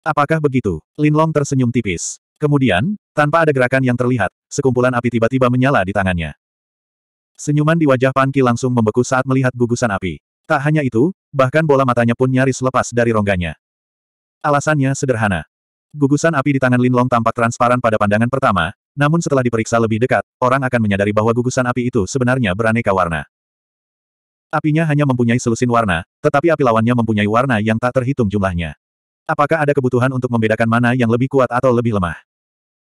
Apakah begitu? Linlong tersenyum tipis. Kemudian, tanpa ada gerakan yang terlihat, sekumpulan api tiba-tiba menyala di tangannya. Senyuman di wajah Panki langsung membeku saat melihat gugusan api. Tak hanya itu, bahkan bola matanya pun nyaris lepas dari rongganya. Alasannya sederhana. Gugusan api di tangan Linlong tampak transparan pada pandangan pertama, namun setelah diperiksa lebih dekat, orang akan menyadari bahwa gugusan api itu sebenarnya beraneka warna. Apinya hanya mempunyai selusin warna, tetapi api lawannya mempunyai warna yang tak terhitung jumlahnya. Apakah ada kebutuhan untuk membedakan mana yang lebih kuat atau lebih lemah?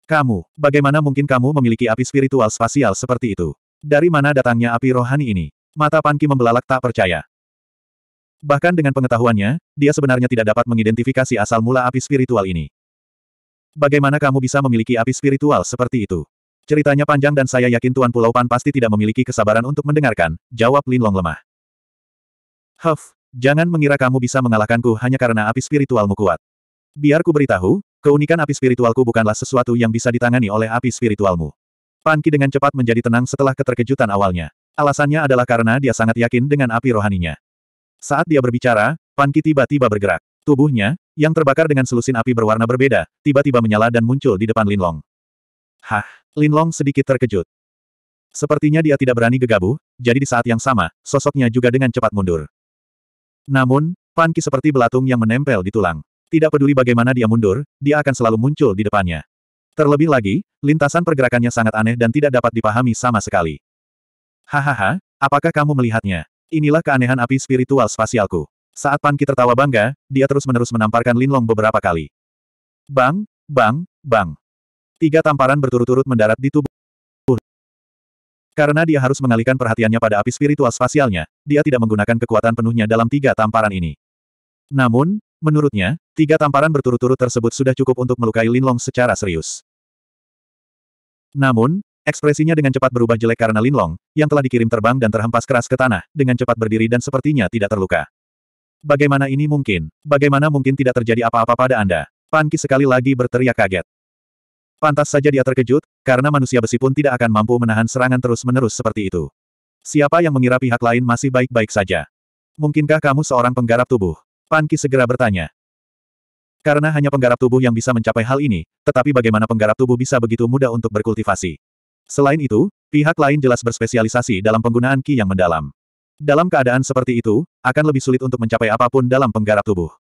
Kamu, bagaimana mungkin kamu memiliki api spiritual spasial seperti itu? Dari mana datangnya api rohani ini? Mata Panki membelalak tak percaya. Bahkan dengan pengetahuannya, dia sebenarnya tidak dapat mengidentifikasi asal mula api spiritual ini. Bagaimana kamu bisa memiliki api spiritual seperti itu? Ceritanya panjang dan saya yakin Tuan Pulau Pan pasti tidak memiliki kesabaran untuk mendengarkan, jawab Linlong lemah. Huff, Jangan mengira kamu bisa mengalahkanku hanya karena api spiritualmu kuat. Biar ku beritahu, keunikan api spiritualku bukanlah sesuatu yang bisa ditangani oleh api spiritualmu. Panki dengan cepat menjadi tenang setelah keterkejutan awalnya. Alasannya adalah karena dia sangat yakin dengan api rohaninya. Saat dia berbicara, Panki tiba-tiba bergerak. Tubuhnya, yang terbakar dengan selusin api berwarna berbeda, tiba-tiba menyala dan muncul di depan Linlong. Hah, Linlong sedikit terkejut. Sepertinya dia tidak berani gegabah, jadi di saat yang sama, sosoknya juga dengan cepat mundur. Namun, Panki seperti belatung yang menempel di tulang. Tidak peduli bagaimana dia mundur, dia akan selalu muncul di depannya. Terlebih lagi, lintasan pergerakannya sangat aneh dan tidak dapat dipahami sama sekali. Hahaha, apakah kamu melihatnya? Inilah keanehan api spiritual spasialku. Saat Panki tertawa bangga, dia terus-menerus menamparkan Linlong beberapa kali. Bang, bang, bang. Tiga tamparan berturut-turut mendarat di tubuh. Karena dia harus mengalihkan perhatiannya pada api spiritual spasialnya, dia tidak menggunakan kekuatan penuhnya dalam tiga tamparan ini. Namun, menurutnya, tiga tamparan berturut-turut tersebut sudah cukup untuk melukai Linlong secara serius. Namun, ekspresinya dengan cepat berubah jelek karena Linlong, yang telah dikirim terbang dan terhempas keras ke tanah, dengan cepat berdiri dan sepertinya tidak terluka. Bagaimana ini mungkin? Bagaimana mungkin tidak terjadi apa-apa pada Anda? Panki sekali lagi berteriak kaget. Pantas saja dia terkejut, karena manusia besi pun tidak akan mampu menahan serangan terus-menerus seperti itu. Siapa yang mengira pihak lain masih baik-baik saja? Mungkinkah kamu seorang penggarap tubuh? Panki segera bertanya. Karena hanya penggarap tubuh yang bisa mencapai hal ini, tetapi bagaimana penggarap tubuh bisa begitu mudah untuk berkultivasi? Selain itu, pihak lain jelas berspesialisasi dalam penggunaan ki yang mendalam. Dalam keadaan seperti itu, akan lebih sulit untuk mencapai apapun dalam penggarap tubuh.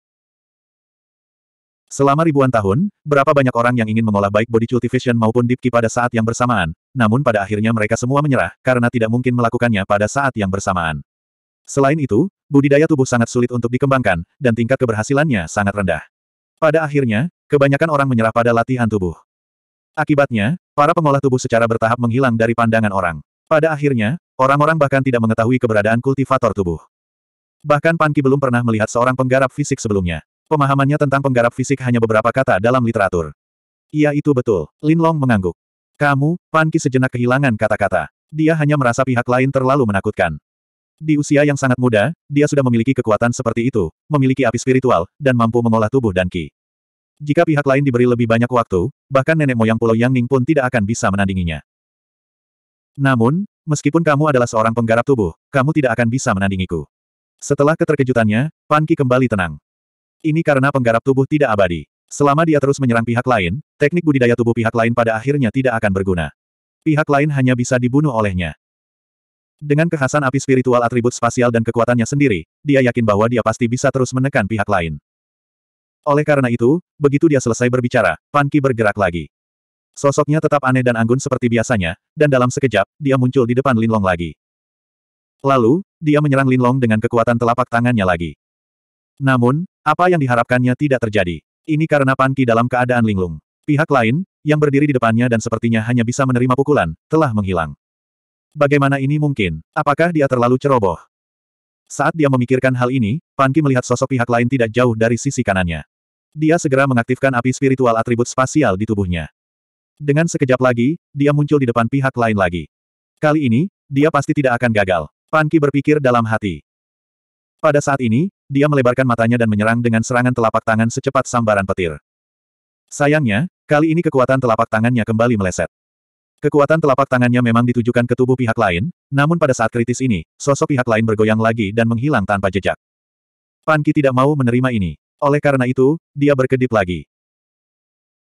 Selama ribuan tahun, berapa banyak orang yang ingin mengolah baik body cultivation maupun deep ki pada saat yang bersamaan, namun pada akhirnya mereka semua menyerah, karena tidak mungkin melakukannya pada saat yang bersamaan. Selain itu, budidaya tubuh sangat sulit untuk dikembangkan, dan tingkat keberhasilannya sangat rendah. Pada akhirnya, kebanyakan orang menyerah pada latihan tubuh. Akibatnya, para pengolah tubuh secara bertahap menghilang dari pandangan orang. Pada akhirnya, orang-orang bahkan tidak mengetahui keberadaan kultivator tubuh. Bahkan Panki belum pernah melihat seorang penggarap fisik sebelumnya. Pemahamannya tentang penggarap fisik hanya beberapa kata dalam literatur. Iya itu betul, Lin Long mengangguk. Kamu, Panki sejenak kehilangan kata-kata. Dia hanya merasa pihak lain terlalu menakutkan. Di usia yang sangat muda, dia sudah memiliki kekuatan seperti itu, memiliki api spiritual, dan mampu mengolah tubuh dan ki. Jika pihak lain diberi lebih banyak waktu, bahkan nenek moyang Pulau Yang Ning pun tidak akan bisa menandinginya. Namun, meskipun kamu adalah seorang penggarap tubuh, kamu tidak akan bisa menandingiku. Setelah keterkejutannya, Panki kembali tenang. Ini karena penggarap tubuh tidak abadi. Selama dia terus menyerang pihak lain, teknik budidaya tubuh pihak lain pada akhirnya tidak akan berguna. Pihak lain hanya bisa dibunuh olehnya. Dengan kekhasan api spiritual atribut spasial dan kekuatannya sendiri, dia yakin bahwa dia pasti bisa terus menekan pihak lain. Oleh karena itu, begitu dia selesai berbicara, Panki bergerak lagi. Sosoknya tetap aneh dan anggun seperti biasanya, dan dalam sekejap, dia muncul di depan Linlong lagi. Lalu, dia menyerang Linlong dengan kekuatan telapak tangannya lagi. Namun, apa yang diharapkannya tidak terjadi. Ini karena Panki dalam keadaan linglung. Pihak lain, yang berdiri di depannya dan sepertinya hanya bisa menerima pukulan, telah menghilang. Bagaimana ini mungkin? Apakah dia terlalu ceroboh? Saat dia memikirkan hal ini, Panki melihat sosok pihak lain tidak jauh dari sisi kanannya. Dia segera mengaktifkan api spiritual atribut spasial di tubuhnya. Dengan sekejap lagi, dia muncul di depan pihak lain lagi. Kali ini, dia pasti tidak akan gagal. Panki berpikir dalam hati. Pada saat ini, dia melebarkan matanya dan menyerang dengan serangan telapak tangan secepat sambaran petir. Sayangnya, kali ini kekuatan telapak tangannya kembali meleset. Kekuatan telapak tangannya memang ditujukan ke tubuh pihak lain, namun pada saat kritis ini, sosok pihak lain bergoyang lagi dan menghilang tanpa jejak. Panki tidak mau menerima ini. Oleh karena itu, dia berkedip lagi.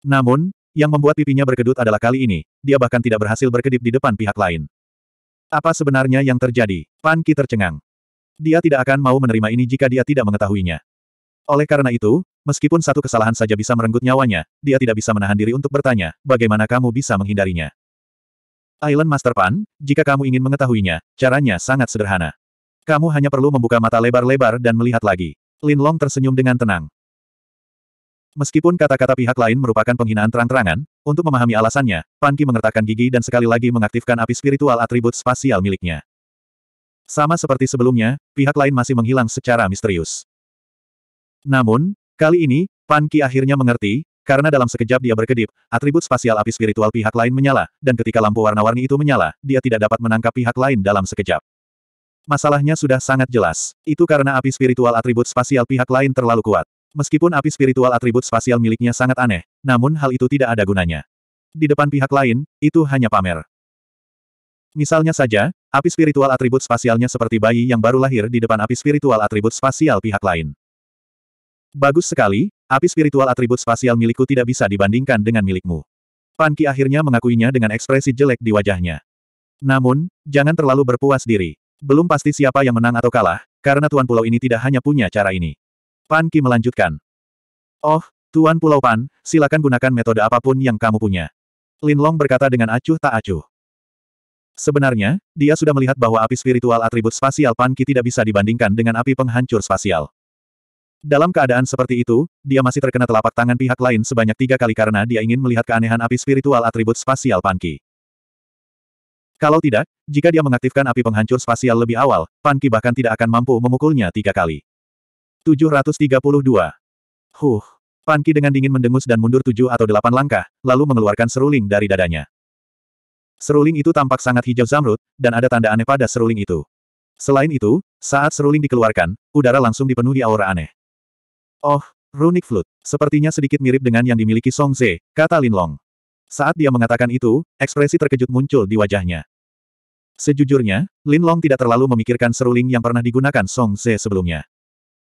Namun, yang membuat pipinya berkedut adalah kali ini, dia bahkan tidak berhasil berkedip di depan pihak lain. Apa sebenarnya yang terjadi? Panki tercengang. Dia tidak akan mau menerima ini jika dia tidak mengetahuinya. Oleh karena itu, meskipun satu kesalahan saja bisa merenggut nyawanya, dia tidak bisa menahan diri untuk bertanya, bagaimana kamu bisa menghindarinya? Island Master Pan, jika kamu ingin mengetahuinya, caranya sangat sederhana. Kamu hanya perlu membuka mata lebar-lebar dan melihat lagi. Lin Long tersenyum dengan tenang. Meskipun kata-kata pihak lain merupakan penghinaan terang-terangan, untuk memahami alasannya, Pan Ki mengertakkan gigi dan sekali lagi mengaktifkan api spiritual atribut spasial miliknya. Sama seperti sebelumnya, pihak lain masih menghilang secara misterius. Namun, kali ini, Pan Ki akhirnya mengerti, karena dalam sekejap dia berkedip, atribut spasial api spiritual pihak lain menyala, dan ketika lampu warna-warni itu menyala, dia tidak dapat menangkap pihak lain dalam sekejap. Masalahnya sudah sangat jelas. Itu karena api spiritual atribut spasial pihak lain terlalu kuat. Meskipun api spiritual atribut spasial miliknya sangat aneh, namun hal itu tidak ada gunanya. Di depan pihak lain, itu hanya pamer. Misalnya saja, Api spiritual atribut spasialnya seperti bayi yang baru lahir di depan api spiritual atribut spasial pihak lain. Bagus sekali, api spiritual atribut spasial milikku tidak bisa dibandingkan dengan milikmu. Panki akhirnya mengakuinya dengan ekspresi jelek di wajahnya. Namun, jangan terlalu berpuas diri. Belum pasti siapa yang menang atau kalah, karena Tuan Pulau ini tidak hanya punya cara ini. Pan melanjutkan. Oh, Tuan Pulau Pan, silakan gunakan metode apapun yang kamu punya. Lin Long berkata dengan acuh tak acuh. Sebenarnya, dia sudah melihat bahwa api spiritual atribut spasial Panki tidak bisa dibandingkan dengan api penghancur spasial. Dalam keadaan seperti itu, dia masih terkena telapak tangan pihak lain sebanyak tiga kali karena dia ingin melihat keanehan api spiritual atribut spasial Panki. Kalau tidak, jika dia mengaktifkan api penghancur spasial lebih awal, Panki bahkan tidak akan mampu memukulnya tiga kali. 732. Huh. Panki dengan dingin mendengus dan mundur tujuh atau delapan langkah, lalu mengeluarkan seruling dari dadanya. Seruling itu tampak sangat hijau zamrud, dan ada tanda aneh pada seruling itu. Selain itu, saat seruling dikeluarkan, udara langsung dipenuhi aura aneh. Oh, runic flute. Sepertinya sedikit mirip dengan yang dimiliki Song Ze, kata Lin Long. Saat dia mengatakan itu, ekspresi terkejut muncul di wajahnya. Sejujurnya, Lin Long tidak terlalu memikirkan seruling yang pernah digunakan Song Ze sebelumnya.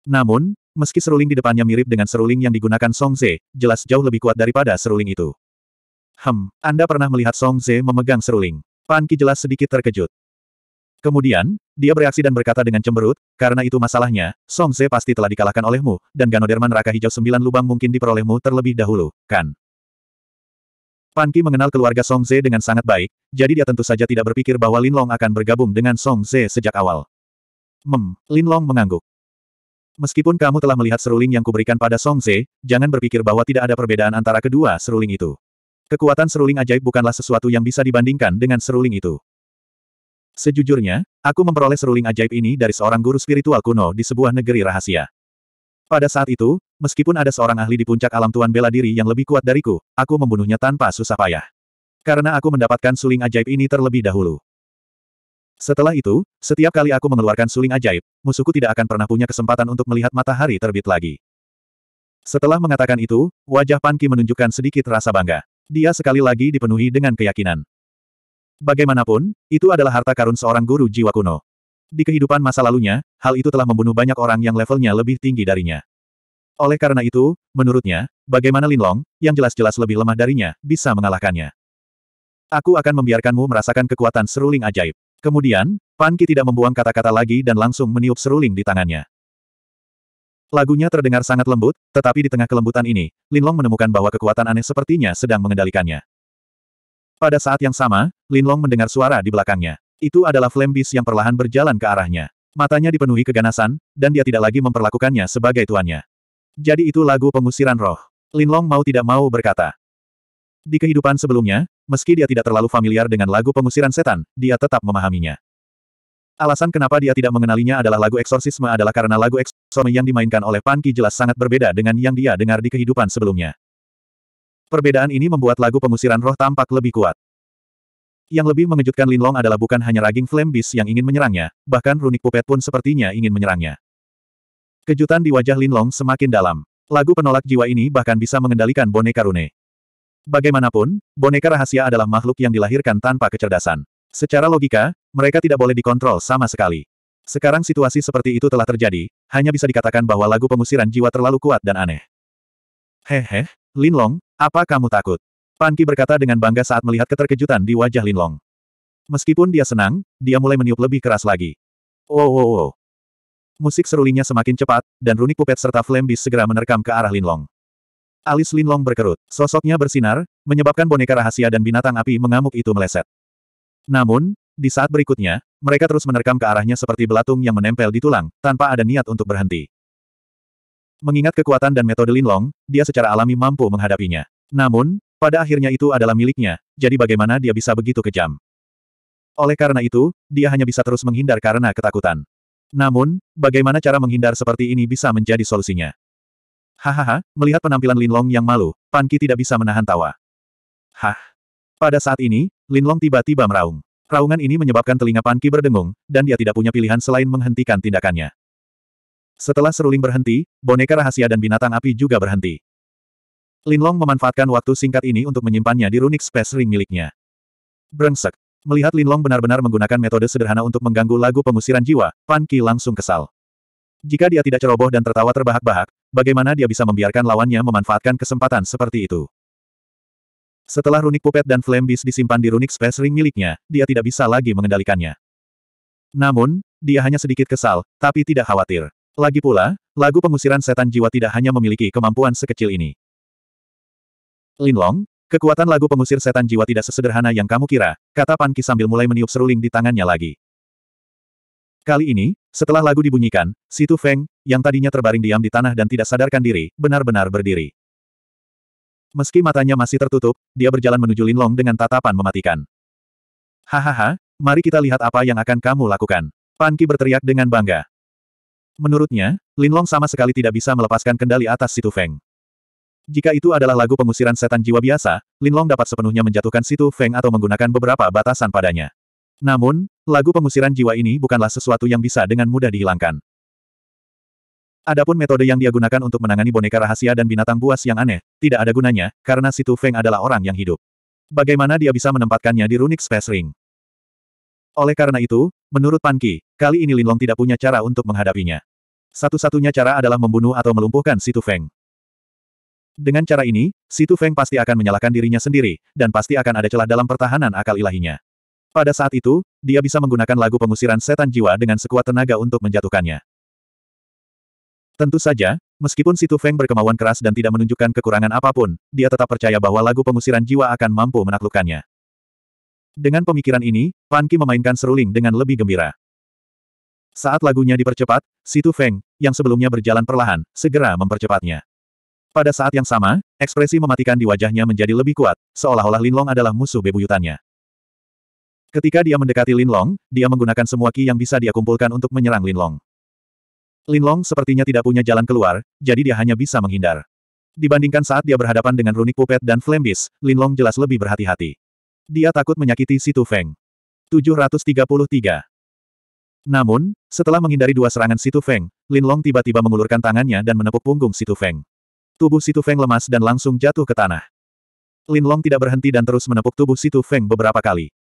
Namun, meski seruling di depannya mirip dengan seruling yang digunakan Song Ze, jelas jauh lebih kuat daripada seruling itu. Hem, Anda pernah melihat Song Ze memegang seruling. Pan Ki jelas sedikit terkejut. Kemudian, dia bereaksi dan berkata dengan cemberut, karena itu masalahnya, Song Ze pasti telah dikalahkan olehmu, dan Ganoderman Raka Hijau Sembilan Lubang mungkin diperolehmu terlebih dahulu, kan? Pan Ki mengenal keluarga Song Ze dengan sangat baik, jadi dia tentu saja tidak berpikir bahwa Lin Long akan bergabung dengan Song Ze sejak awal. Mem, Lin Long mengangguk. Meskipun kamu telah melihat seruling yang kuberikan pada Song Ze, jangan berpikir bahwa tidak ada perbedaan antara kedua seruling itu. Kekuatan seruling ajaib bukanlah sesuatu yang bisa dibandingkan dengan seruling itu. Sejujurnya, aku memperoleh seruling ajaib ini dari seorang guru spiritual kuno di sebuah negeri rahasia. Pada saat itu, meskipun ada seorang ahli di puncak alam Tuan bela diri yang lebih kuat dariku, aku membunuhnya tanpa susah payah. Karena aku mendapatkan suling ajaib ini terlebih dahulu. Setelah itu, setiap kali aku mengeluarkan suling ajaib, musuhku tidak akan pernah punya kesempatan untuk melihat matahari terbit lagi. Setelah mengatakan itu, wajah Panki menunjukkan sedikit rasa bangga. Dia sekali lagi dipenuhi dengan keyakinan. Bagaimanapun, itu adalah harta karun seorang guru jiwa kuno. Di kehidupan masa lalunya, hal itu telah membunuh banyak orang yang levelnya lebih tinggi darinya. Oleh karena itu, menurutnya, bagaimana Linlong, yang jelas-jelas lebih lemah darinya, bisa mengalahkannya. Aku akan membiarkanmu merasakan kekuatan seruling ajaib. Kemudian, Panki tidak membuang kata-kata lagi dan langsung meniup seruling di tangannya. Lagunya terdengar sangat lembut, tetapi di tengah kelembutan ini, Linlong menemukan bahwa kekuatan aneh sepertinya sedang mengendalikannya. Pada saat yang sama, Linlong mendengar suara di belakangnya. Itu adalah flame beast yang perlahan berjalan ke arahnya. Matanya dipenuhi keganasan, dan dia tidak lagi memperlakukannya sebagai tuannya. Jadi itu lagu pengusiran roh. Linlong mau tidak mau berkata. Di kehidupan sebelumnya, meski dia tidak terlalu familiar dengan lagu pengusiran setan, dia tetap memahaminya. Alasan kenapa dia tidak mengenalinya adalah lagu eksorsisme adalah karena lagu eksorsisme yang dimainkan oleh Panki jelas sangat berbeda dengan yang dia dengar di kehidupan sebelumnya. Perbedaan ini membuat lagu pengusiran roh tampak lebih kuat. Yang lebih mengejutkan Linlong adalah bukan hanya raging flame beast yang ingin menyerangnya, bahkan runik pupet pun sepertinya ingin menyerangnya. Kejutan di wajah Linlong semakin dalam. Lagu penolak jiwa ini bahkan bisa mengendalikan boneka rune. Bagaimanapun, boneka rahasia adalah makhluk yang dilahirkan tanpa kecerdasan. Secara logika, mereka tidak boleh dikontrol sama sekali. Sekarang situasi seperti itu telah terjadi, hanya bisa dikatakan bahwa lagu pengusiran jiwa terlalu kuat dan aneh. Hehe, Linlong, apa kamu takut? Panki berkata dengan bangga saat melihat keterkejutan di wajah Linlong. Meskipun dia senang, dia mulai meniup lebih keras lagi. Wow oh, wow oh, wow. Oh. Musik serulingnya semakin cepat, dan runik pupet serta flambis segera menerkam ke arah Linlong. Alis Linlong berkerut, sosoknya bersinar, menyebabkan boneka rahasia dan binatang api mengamuk itu meleset. Namun, di saat berikutnya, mereka terus menerkam ke arahnya seperti belatung yang menempel di tulang, tanpa ada niat untuk berhenti. Mengingat kekuatan dan metode Linlong, dia secara alami mampu menghadapinya. Namun, pada akhirnya itu adalah miliknya, jadi bagaimana dia bisa begitu kejam? Oleh karena itu, dia hanya bisa terus menghindar karena ketakutan. Namun, bagaimana cara menghindar seperti ini bisa menjadi solusinya? Hahaha, melihat penampilan Linlong yang malu, Panki tidak bisa menahan tawa. Hah? Pada saat ini, Linlong tiba-tiba meraung. Raungan ini menyebabkan telinga Panki berdengung, dan dia tidak punya pilihan selain menghentikan tindakannya. Setelah seruling berhenti, boneka rahasia dan binatang api juga berhenti. Linlong memanfaatkan waktu singkat ini untuk menyimpannya di runik space ring miliknya. Brengsek. Melihat Linlong benar-benar menggunakan metode sederhana untuk mengganggu lagu pengusiran jiwa, Pan Ki langsung kesal. Jika dia tidak ceroboh dan tertawa terbahak-bahak, bagaimana dia bisa membiarkan lawannya memanfaatkan kesempatan seperti itu? Setelah runik pupet dan flame beast disimpan di runik space ring miliknya, dia tidak bisa lagi mengendalikannya. Namun, dia hanya sedikit kesal, tapi tidak khawatir. Lagi pula, lagu pengusiran setan jiwa tidak hanya memiliki kemampuan sekecil ini. Linlong, kekuatan lagu pengusir setan jiwa tidak sesederhana yang kamu kira, kata Panki sambil mulai meniup seruling di tangannya lagi. Kali ini, setelah lagu dibunyikan, Situ Feng, yang tadinya terbaring diam di tanah dan tidak sadarkan diri, benar-benar berdiri. Meski matanya masih tertutup, dia berjalan menuju Linlong dengan tatapan mematikan. Hahaha, mari kita lihat apa yang akan kamu lakukan. Panki berteriak dengan bangga. Menurutnya, Linlong sama sekali tidak bisa melepaskan kendali atas Situ Feng. Jika itu adalah lagu pengusiran setan jiwa biasa, Linlong dapat sepenuhnya menjatuhkan Situ Feng atau menggunakan beberapa batasan padanya. Namun, lagu pengusiran jiwa ini bukanlah sesuatu yang bisa dengan mudah dihilangkan. Adapun metode yang dia gunakan untuk menangani boneka rahasia dan binatang buas yang aneh, tidak ada gunanya, karena Situ Feng adalah orang yang hidup. Bagaimana dia bisa menempatkannya di Runic Space Ring? Oleh karena itu, menurut Pan Ki, kali ini Linlong tidak punya cara untuk menghadapinya. Satu-satunya cara adalah membunuh atau melumpuhkan Situ Feng. Dengan cara ini, Situ Feng pasti akan menyalahkan dirinya sendiri, dan pasti akan ada celah dalam pertahanan akal ilahinya. Pada saat itu, dia bisa menggunakan lagu pengusiran setan jiwa dengan sekuat tenaga untuk menjatuhkannya. Tentu saja, meskipun Situ Feng berkemauan keras dan tidak menunjukkan kekurangan apapun, dia tetap percaya bahwa lagu pengusiran jiwa akan mampu menaklukkannya. Dengan pemikiran ini, Pan Ki memainkan seruling dengan lebih gembira. Saat lagunya dipercepat, Situ Feng, yang sebelumnya berjalan perlahan, segera mempercepatnya. Pada saat yang sama, ekspresi mematikan di wajahnya menjadi lebih kuat, seolah-olah Linlong adalah musuh bebuyutannya. Ketika dia mendekati Linlong, dia menggunakan semua ki yang bisa dia kumpulkan untuk menyerang Linlong. Linlong sepertinya tidak punya jalan keluar, jadi dia hanya bisa menghindar. Dibandingkan saat dia berhadapan dengan Runik Pupet dan Flambis, Linlong jelas lebih berhati-hati. Dia takut menyakiti Situ Feng. 733. Namun, setelah menghindari dua serangan Situ Feng, Linlong tiba-tiba mengulurkan tangannya dan menepuk punggung Situ Feng. Tubuh Situ Feng lemas dan langsung jatuh ke tanah. Linlong tidak berhenti dan terus menepuk tubuh Situ Feng beberapa kali.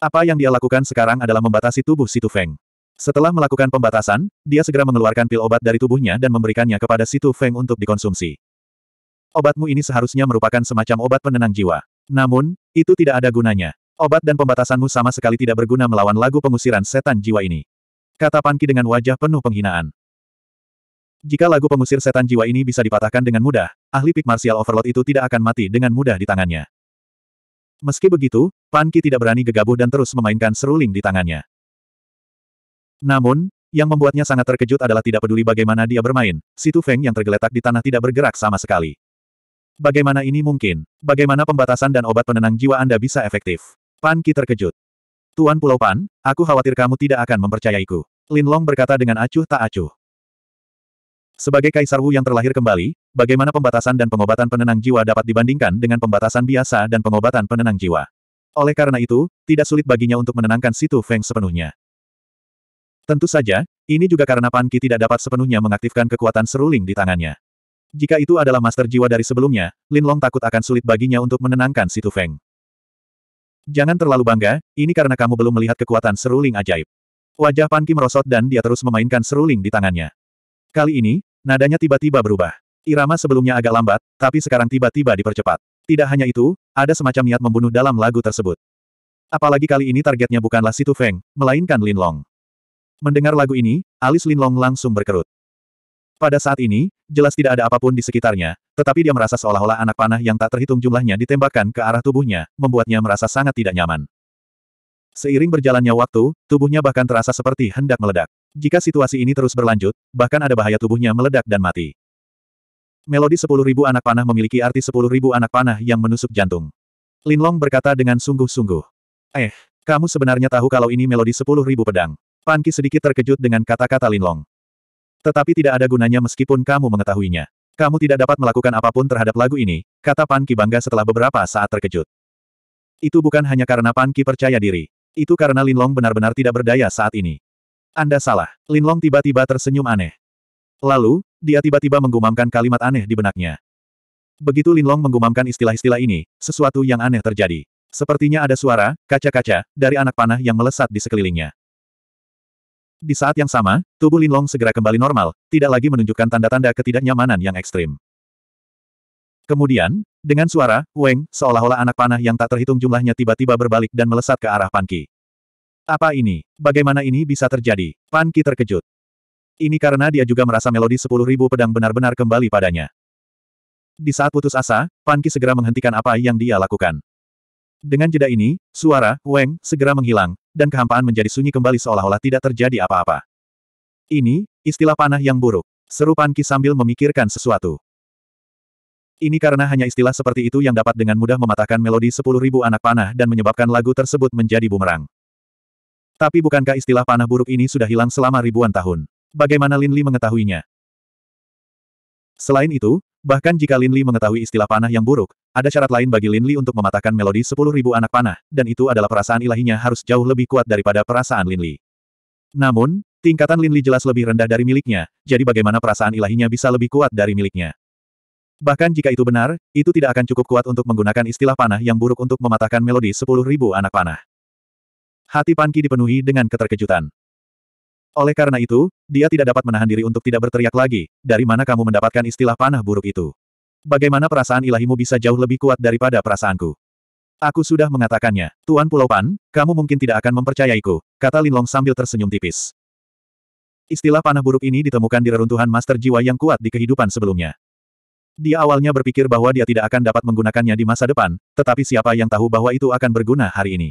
Apa yang dia lakukan sekarang adalah membatasi tubuh Situ Feng. Setelah melakukan pembatasan, dia segera mengeluarkan pil obat dari tubuhnya dan memberikannya kepada Situ Feng untuk dikonsumsi. Obatmu ini seharusnya merupakan semacam obat penenang jiwa. Namun, itu tidak ada gunanya. Obat dan pembatasanmu sama sekali tidak berguna melawan lagu pengusiran setan jiwa ini. Kata Panki dengan wajah penuh penghinaan. Jika lagu pengusir setan jiwa ini bisa dipatahkan dengan mudah, ahli pik martial overload itu tidak akan mati dengan mudah di tangannya. Meski begitu, Panki tidak berani gegabah dan terus memainkan seruling di tangannya. Namun, yang membuatnya sangat terkejut adalah tidak peduli bagaimana dia bermain, situ Feng yang tergeletak di tanah tidak bergerak sama sekali. Bagaimana ini mungkin? Bagaimana pembatasan dan obat penenang jiwa Anda bisa efektif? Pan Ki terkejut. Tuan Pulau Pan, aku khawatir kamu tidak akan mempercayaiku. Lin Long berkata dengan acuh tak acuh. Sebagai Kaisar Wu yang terlahir kembali, bagaimana pembatasan dan pengobatan penenang jiwa dapat dibandingkan dengan pembatasan biasa dan pengobatan penenang jiwa? Oleh karena itu, tidak sulit baginya untuk menenangkan Situ Feng sepenuhnya. Tentu saja, ini juga karena Pan Ki tidak dapat sepenuhnya mengaktifkan kekuatan seruling di tangannya. Jika itu adalah master jiwa dari sebelumnya, Lin Long takut akan sulit baginya untuk menenangkan Si Tu Feng. Jangan terlalu bangga, ini karena kamu belum melihat kekuatan seruling ajaib. Wajah Pan Ki merosot dan dia terus memainkan seruling di tangannya. Kali ini, nadanya tiba-tiba berubah. Irama sebelumnya agak lambat, tapi sekarang tiba-tiba dipercepat. Tidak hanya itu, ada semacam niat membunuh dalam lagu tersebut. Apalagi kali ini targetnya bukanlah Situ Feng, melainkan Lin Long. Mendengar lagu ini, alis Linlong langsung berkerut. Pada saat ini, jelas tidak ada apapun di sekitarnya, tetapi dia merasa seolah-olah anak panah yang tak terhitung jumlahnya ditembakkan ke arah tubuhnya, membuatnya merasa sangat tidak nyaman. Seiring berjalannya waktu, tubuhnya bahkan terasa seperti hendak meledak. Jika situasi ini terus berlanjut, bahkan ada bahaya tubuhnya meledak dan mati. Melodi 10.000 anak panah memiliki arti 10.000 anak panah yang menusuk jantung. Linlong berkata dengan sungguh-sungguh. Eh, kamu sebenarnya tahu kalau ini melodi 10.000 pedang. Panki sedikit terkejut dengan kata-kata Linlong. Tetapi tidak ada gunanya meskipun kamu mengetahuinya. Kamu tidak dapat melakukan apapun terhadap lagu ini, kata Panki bangga setelah beberapa saat terkejut. Itu bukan hanya karena Panki percaya diri. Itu karena Linlong benar-benar tidak berdaya saat ini. Anda salah. Linlong tiba-tiba tersenyum aneh. Lalu, dia tiba-tiba menggumamkan kalimat aneh di benaknya. Begitu Linlong menggumamkan istilah-istilah ini, sesuatu yang aneh terjadi. Sepertinya ada suara, kaca-kaca, dari anak panah yang melesat di sekelilingnya. Di saat yang sama, tubuh Linlong segera kembali normal, tidak lagi menunjukkan tanda-tanda ketidaknyamanan yang ekstrim. Kemudian, dengan suara, Weng, seolah-olah anak panah yang tak terhitung jumlahnya tiba-tiba berbalik dan melesat ke arah Panki. Apa ini? Bagaimana ini bisa terjadi? Panki terkejut. Ini karena dia juga merasa melodi sepuluh ribu pedang benar-benar kembali padanya. Di saat putus asa, Panki segera menghentikan apa yang dia lakukan. Dengan jeda ini, suara Weng segera menghilang, dan kehampaan menjadi sunyi kembali seolah-olah tidak terjadi apa-apa. Ini, istilah panah yang buruk. Seru Panki sambil memikirkan sesuatu. Ini karena hanya istilah seperti itu yang dapat dengan mudah mematahkan melodi sepuluh ribu anak panah dan menyebabkan lagu tersebut menjadi bumerang. Tapi bukankah istilah panah buruk ini sudah hilang selama ribuan tahun? Bagaimana Lin Li mengetahuinya? Selain itu, Bahkan jika Lin Li mengetahui istilah panah yang buruk, ada syarat lain bagi Lin Li untuk mematahkan melodi sepuluh ribu anak panah, dan itu adalah perasaan ilahinya harus jauh lebih kuat daripada perasaan Lin Li. Namun, tingkatan Lin Li jelas lebih rendah dari miliknya, jadi bagaimana perasaan ilahinya bisa lebih kuat dari miliknya? Bahkan jika itu benar, itu tidak akan cukup kuat untuk menggunakan istilah panah yang buruk untuk mematahkan melodi sepuluh ribu anak panah. Hati Panki dipenuhi dengan keterkejutan. Oleh karena itu, dia tidak dapat menahan diri untuk tidak berteriak lagi, dari mana kamu mendapatkan istilah panah buruk itu? Bagaimana perasaan ilahimu bisa jauh lebih kuat daripada perasaanku? Aku sudah mengatakannya, Tuan Pulau Pan, kamu mungkin tidak akan mempercayaiku, kata Lin Long sambil tersenyum tipis. Istilah panah buruk ini ditemukan di reruntuhan master jiwa yang kuat di kehidupan sebelumnya. Dia awalnya berpikir bahwa dia tidak akan dapat menggunakannya di masa depan, tetapi siapa yang tahu bahwa itu akan berguna hari ini.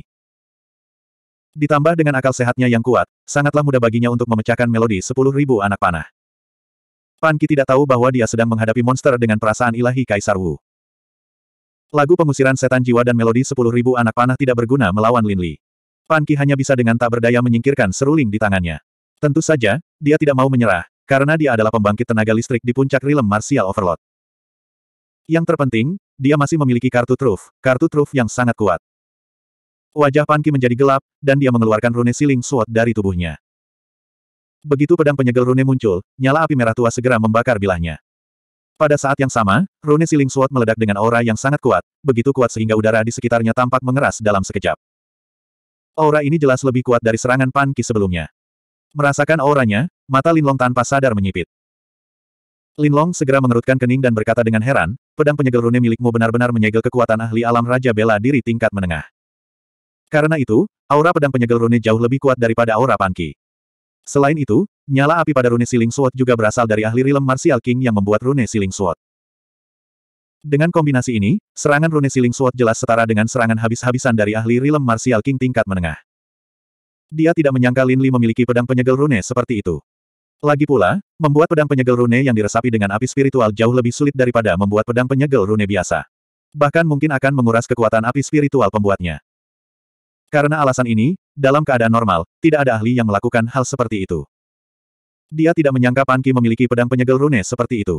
Ditambah dengan akal sehatnya yang kuat, sangatlah mudah baginya untuk memecahkan melodi sepuluh ribu anak panah. Panki tidak tahu bahwa dia sedang menghadapi monster dengan perasaan ilahi Kaisar Wu. Lagu pengusiran setan jiwa dan melodi sepuluh ribu anak panah tidak berguna melawan Lin Li. Panki hanya bisa dengan tak berdaya menyingkirkan seruling di tangannya. Tentu saja, dia tidak mau menyerah, karena dia adalah pembangkit tenaga listrik di puncak rilem Martial Overlord. Yang terpenting, dia masih memiliki kartu truf, kartu truf yang sangat kuat. Wajah Panki menjadi gelap, dan dia mengeluarkan rune siling sword dari tubuhnya. Begitu pedang penyegel rune muncul, nyala api merah tua segera membakar bilahnya. Pada saat yang sama, rune siling sword meledak dengan aura yang sangat kuat, begitu kuat sehingga udara di sekitarnya tampak mengeras dalam sekejap. Aura ini jelas lebih kuat dari serangan Panki sebelumnya. Merasakan auranya, mata Linlong tanpa sadar menyipit. Linlong segera mengerutkan kening dan berkata dengan heran, pedang penyegel rune milikmu benar-benar menyegel kekuatan ahli alam Raja Bela Diri tingkat menengah. Karena itu, aura pedang penyegel rune jauh lebih kuat daripada aura Panki. Selain itu, nyala api pada rune Siling Sword juga berasal dari ahli rilem Martial King yang membuat rune Siling Sword. Dengan kombinasi ini, serangan rune Siling Sword jelas setara dengan serangan habis-habisan dari ahli rilem Martial King tingkat menengah. Dia tidak menyangka Lin Li memiliki pedang penyegel rune seperti itu. Lagi pula, membuat pedang penyegel rune yang diresapi dengan api spiritual jauh lebih sulit daripada membuat pedang penyegel rune biasa. Bahkan mungkin akan menguras kekuatan api spiritual pembuatnya. Karena alasan ini, dalam keadaan normal, tidak ada ahli yang melakukan hal seperti itu. Dia tidak menyangka Panki memiliki pedang penyegel rune seperti itu.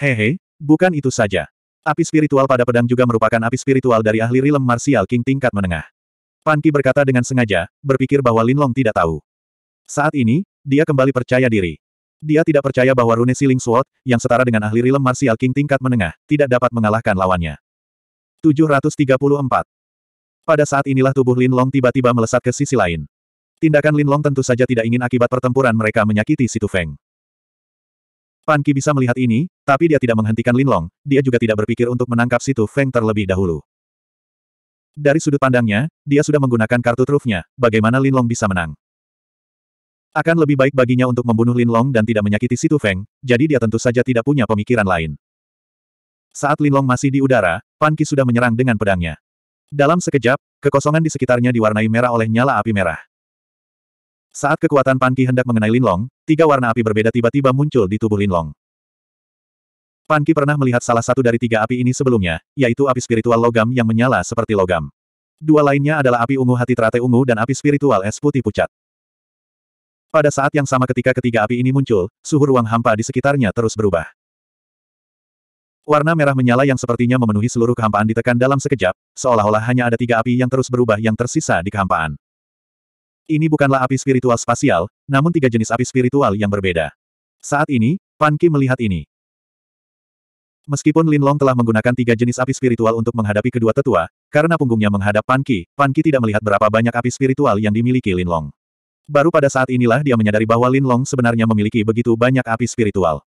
Hehe, bukan itu saja. Api spiritual pada pedang juga merupakan api spiritual dari ahli rilem martial king tingkat menengah. Panki berkata dengan sengaja, berpikir bahwa Lin Long tidak tahu. Saat ini, dia kembali percaya diri. Dia tidak percaya bahwa rune Siling Sword, yang setara dengan ahli rilem martial king tingkat menengah, tidak dapat mengalahkan lawannya. 734. Pada saat inilah tubuh Lin Long tiba-tiba melesat ke sisi lain. Tindakan Lin Long tentu saja tidak ingin akibat pertempuran mereka menyakiti Situ Feng. Pan Ki bisa melihat ini, tapi dia tidak menghentikan Lin Long, dia juga tidak berpikir untuk menangkap Situ Feng terlebih dahulu. Dari sudut pandangnya, dia sudah menggunakan kartu trufnya, bagaimana Lin Long bisa menang. Akan lebih baik baginya untuk membunuh Lin Long dan tidak menyakiti Situ Feng, jadi dia tentu saja tidak punya pemikiran lain. Saat Lin Long masih di udara, Pan Ki sudah menyerang dengan pedangnya. Dalam sekejap, kekosongan di sekitarnya diwarnai merah oleh nyala api merah. Saat kekuatan Panki hendak mengenai Linlong, tiga warna api berbeda tiba-tiba muncul di tubuh Linlong. Panki pernah melihat salah satu dari tiga api ini sebelumnya, yaitu api spiritual logam yang menyala seperti logam. Dua lainnya adalah api ungu hati teratai ungu dan api spiritual es putih pucat. Pada saat yang sama ketika ketiga api ini muncul, suhu ruang hampa di sekitarnya terus berubah. Warna merah menyala yang sepertinya memenuhi seluruh kehampaan ditekan dalam sekejap, seolah-olah hanya ada tiga api yang terus berubah yang tersisa di kehampaan. Ini bukanlah api spiritual spasial, namun tiga jenis api spiritual yang berbeda. Saat ini, Pan Ki melihat ini. Meskipun Lin Long telah menggunakan tiga jenis api spiritual untuk menghadapi kedua tetua, karena punggungnya menghadap Pan Ki, Pan Ki tidak melihat berapa banyak api spiritual yang dimiliki Lin Long. Baru pada saat inilah dia menyadari bahwa Lin Long sebenarnya memiliki begitu banyak api spiritual.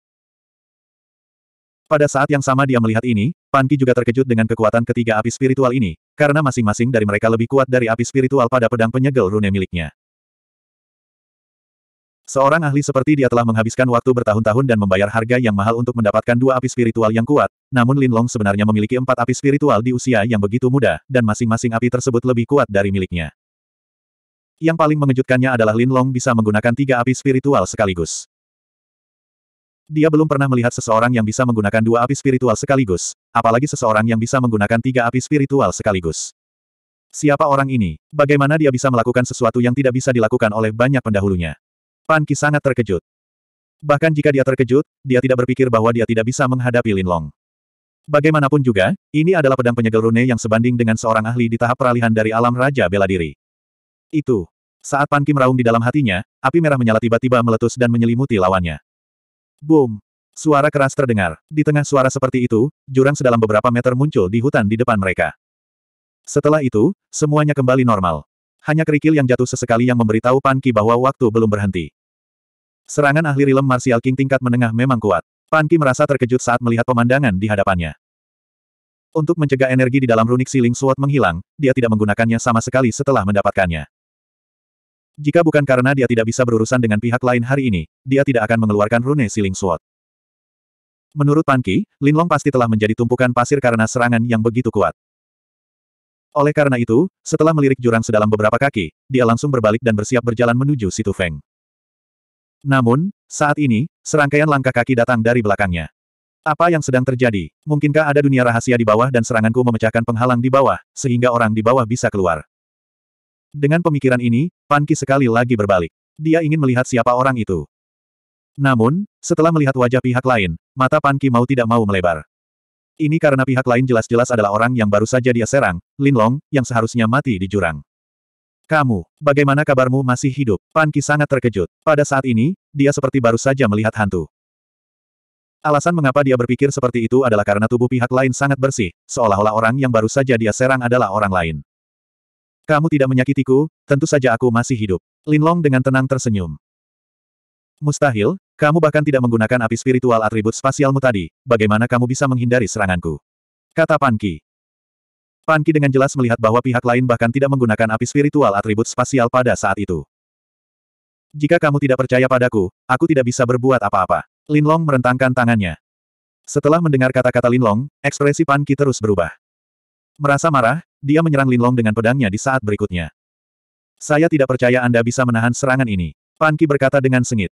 Pada saat yang sama dia melihat ini, Panki juga terkejut dengan kekuatan ketiga api spiritual ini, karena masing-masing dari mereka lebih kuat dari api spiritual pada pedang penyegel rune miliknya. Seorang ahli seperti dia telah menghabiskan waktu bertahun-tahun dan membayar harga yang mahal untuk mendapatkan dua api spiritual yang kuat, namun Lin Long sebenarnya memiliki empat api spiritual di usia yang begitu muda, dan masing-masing api tersebut lebih kuat dari miliknya. Yang paling mengejutkannya adalah Lin Long bisa menggunakan tiga api spiritual sekaligus. Dia belum pernah melihat seseorang yang bisa menggunakan dua api spiritual sekaligus, apalagi seseorang yang bisa menggunakan tiga api spiritual sekaligus. Siapa orang ini? Bagaimana dia bisa melakukan sesuatu yang tidak bisa dilakukan oleh banyak pendahulunya? Pan Ki sangat terkejut. Bahkan jika dia terkejut, dia tidak berpikir bahwa dia tidak bisa menghadapi Lin Long. Bagaimanapun juga, ini adalah pedang penyegel rune yang sebanding dengan seorang ahli di tahap peralihan dari alam Raja Bela Diri. Itu. Saat Pan Ki meraung di dalam hatinya, api merah menyala tiba-tiba meletus dan menyelimuti lawannya. Boom! Suara keras terdengar. Di tengah suara seperti itu, jurang sedalam beberapa meter muncul di hutan di depan mereka. Setelah itu, semuanya kembali normal. Hanya kerikil yang jatuh sesekali yang memberitahu Panki bahwa waktu belum berhenti. Serangan ahli rilem martial king tingkat menengah memang kuat. Panki merasa terkejut saat melihat pemandangan di hadapannya. Untuk mencegah energi di dalam runik siling suot menghilang, dia tidak menggunakannya sama sekali setelah mendapatkannya. Jika bukan karena dia tidak bisa berurusan dengan pihak lain hari ini, dia tidak akan mengeluarkan rune siling sword. Menurut Panki, Linlong pasti telah menjadi tumpukan pasir karena serangan yang begitu kuat. Oleh karena itu, setelah melirik jurang sedalam beberapa kaki, dia langsung berbalik dan bersiap berjalan menuju situ Feng. Namun, saat ini, serangkaian langkah kaki datang dari belakangnya. Apa yang sedang terjadi? Mungkinkah ada dunia rahasia di bawah dan seranganku memecahkan penghalang di bawah, sehingga orang di bawah bisa keluar? Dengan pemikiran ini, Panki sekali lagi berbalik. Dia ingin melihat siapa orang itu. Namun, setelah melihat wajah pihak lain, mata Panki mau tidak mau melebar. Ini karena pihak lain jelas-jelas adalah orang yang baru saja dia serang, Lin Long, yang seharusnya mati di jurang. Kamu, bagaimana kabarmu masih hidup? Panki sangat terkejut. Pada saat ini, dia seperti baru saja melihat hantu. Alasan mengapa dia berpikir seperti itu adalah karena tubuh pihak lain sangat bersih, seolah-olah orang yang baru saja dia serang adalah orang lain. Kamu tidak menyakitiku, tentu saja aku masih hidup. Linlong dengan tenang tersenyum. Mustahil, kamu bahkan tidak menggunakan api spiritual atribut spasialmu tadi, bagaimana kamu bisa menghindari seranganku? Kata Panki. Panki dengan jelas melihat bahwa pihak lain bahkan tidak menggunakan api spiritual atribut spasial pada saat itu. Jika kamu tidak percaya padaku, aku tidak bisa berbuat apa-apa. Linlong merentangkan tangannya. Setelah mendengar kata-kata Linlong, ekspresi Panki terus berubah. Merasa marah, dia menyerang Linlong dengan pedangnya di saat berikutnya. Saya tidak percaya Anda bisa menahan serangan ini. Panki berkata dengan sengit.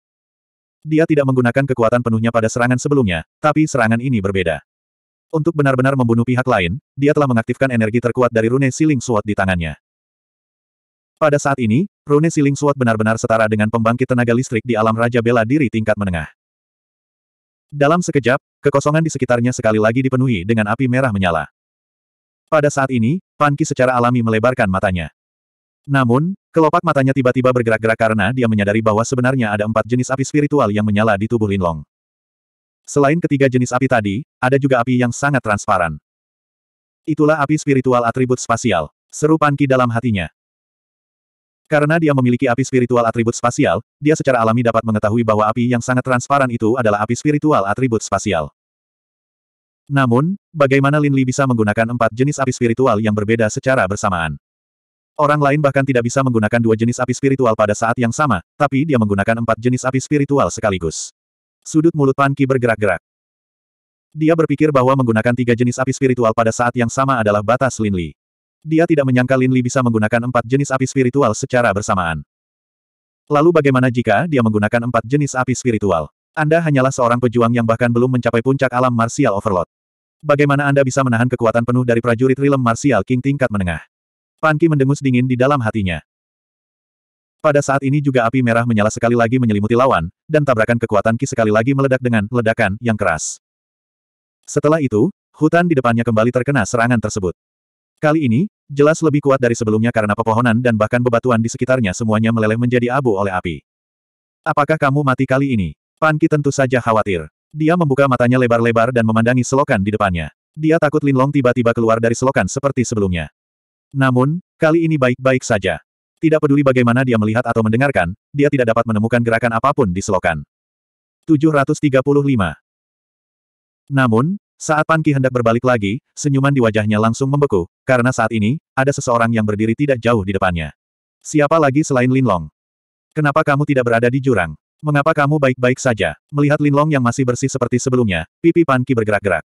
Dia tidak menggunakan kekuatan penuhnya pada serangan sebelumnya, tapi serangan ini berbeda. Untuk benar-benar membunuh pihak lain, dia telah mengaktifkan energi terkuat dari rune siling sword di tangannya. Pada saat ini, rune siling sword benar-benar setara dengan pembangkit tenaga listrik di alam Raja Bela Diri tingkat menengah. Dalam sekejap, kekosongan di sekitarnya sekali lagi dipenuhi dengan api merah menyala. Pada saat ini, Panki secara alami melebarkan matanya. Namun, kelopak matanya tiba-tiba bergerak-gerak karena dia menyadari bahwa sebenarnya ada empat jenis api spiritual yang menyala di tubuh Linlong. Selain ketiga jenis api tadi, ada juga api yang sangat transparan. Itulah api spiritual atribut spasial, seru Panki dalam hatinya. Karena dia memiliki api spiritual atribut spasial, dia secara alami dapat mengetahui bahwa api yang sangat transparan itu adalah api spiritual atribut spasial. Namun, bagaimana Lin Li bisa menggunakan empat jenis api spiritual yang berbeda secara bersamaan? Orang lain bahkan tidak bisa menggunakan dua jenis api spiritual pada saat yang sama, tapi dia menggunakan empat jenis api spiritual sekaligus. Sudut mulut Pan Ki bergerak-gerak. Dia berpikir bahwa menggunakan tiga jenis api spiritual pada saat yang sama adalah batas Lin Li. Dia tidak menyangka Lin Li bisa menggunakan empat jenis api spiritual secara bersamaan. Lalu bagaimana jika dia menggunakan empat jenis api spiritual? Anda hanyalah seorang pejuang yang bahkan belum mencapai puncak alam martial overload. Bagaimana Anda bisa menahan kekuatan penuh dari prajurit rilem marsial king tingkat menengah? Panki mendengus dingin di dalam hatinya. Pada saat ini juga api merah menyala sekali lagi menyelimuti lawan, dan tabrakan kekuatan Ki sekali lagi meledak dengan ledakan yang keras. Setelah itu, hutan di depannya kembali terkena serangan tersebut. Kali ini, jelas lebih kuat dari sebelumnya karena pepohonan dan bahkan bebatuan di sekitarnya semuanya meleleh menjadi abu oleh api. Apakah kamu mati kali ini? Panki tentu saja khawatir. Dia membuka matanya lebar-lebar dan memandangi selokan di depannya. Dia takut Linlong tiba-tiba keluar dari selokan seperti sebelumnya. Namun, kali ini baik-baik saja. Tidak peduli bagaimana dia melihat atau mendengarkan, dia tidak dapat menemukan gerakan apapun di selokan. 735 Namun, saat Panki hendak berbalik lagi, senyuman di wajahnya langsung membeku, karena saat ini, ada seseorang yang berdiri tidak jauh di depannya. Siapa lagi selain Linlong? Kenapa kamu tidak berada di jurang? Mengapa kamu baik-baik saja? Melihat Linlong yang masih bersih seperti sebelumnya, pipi Panki bergerak-gerak.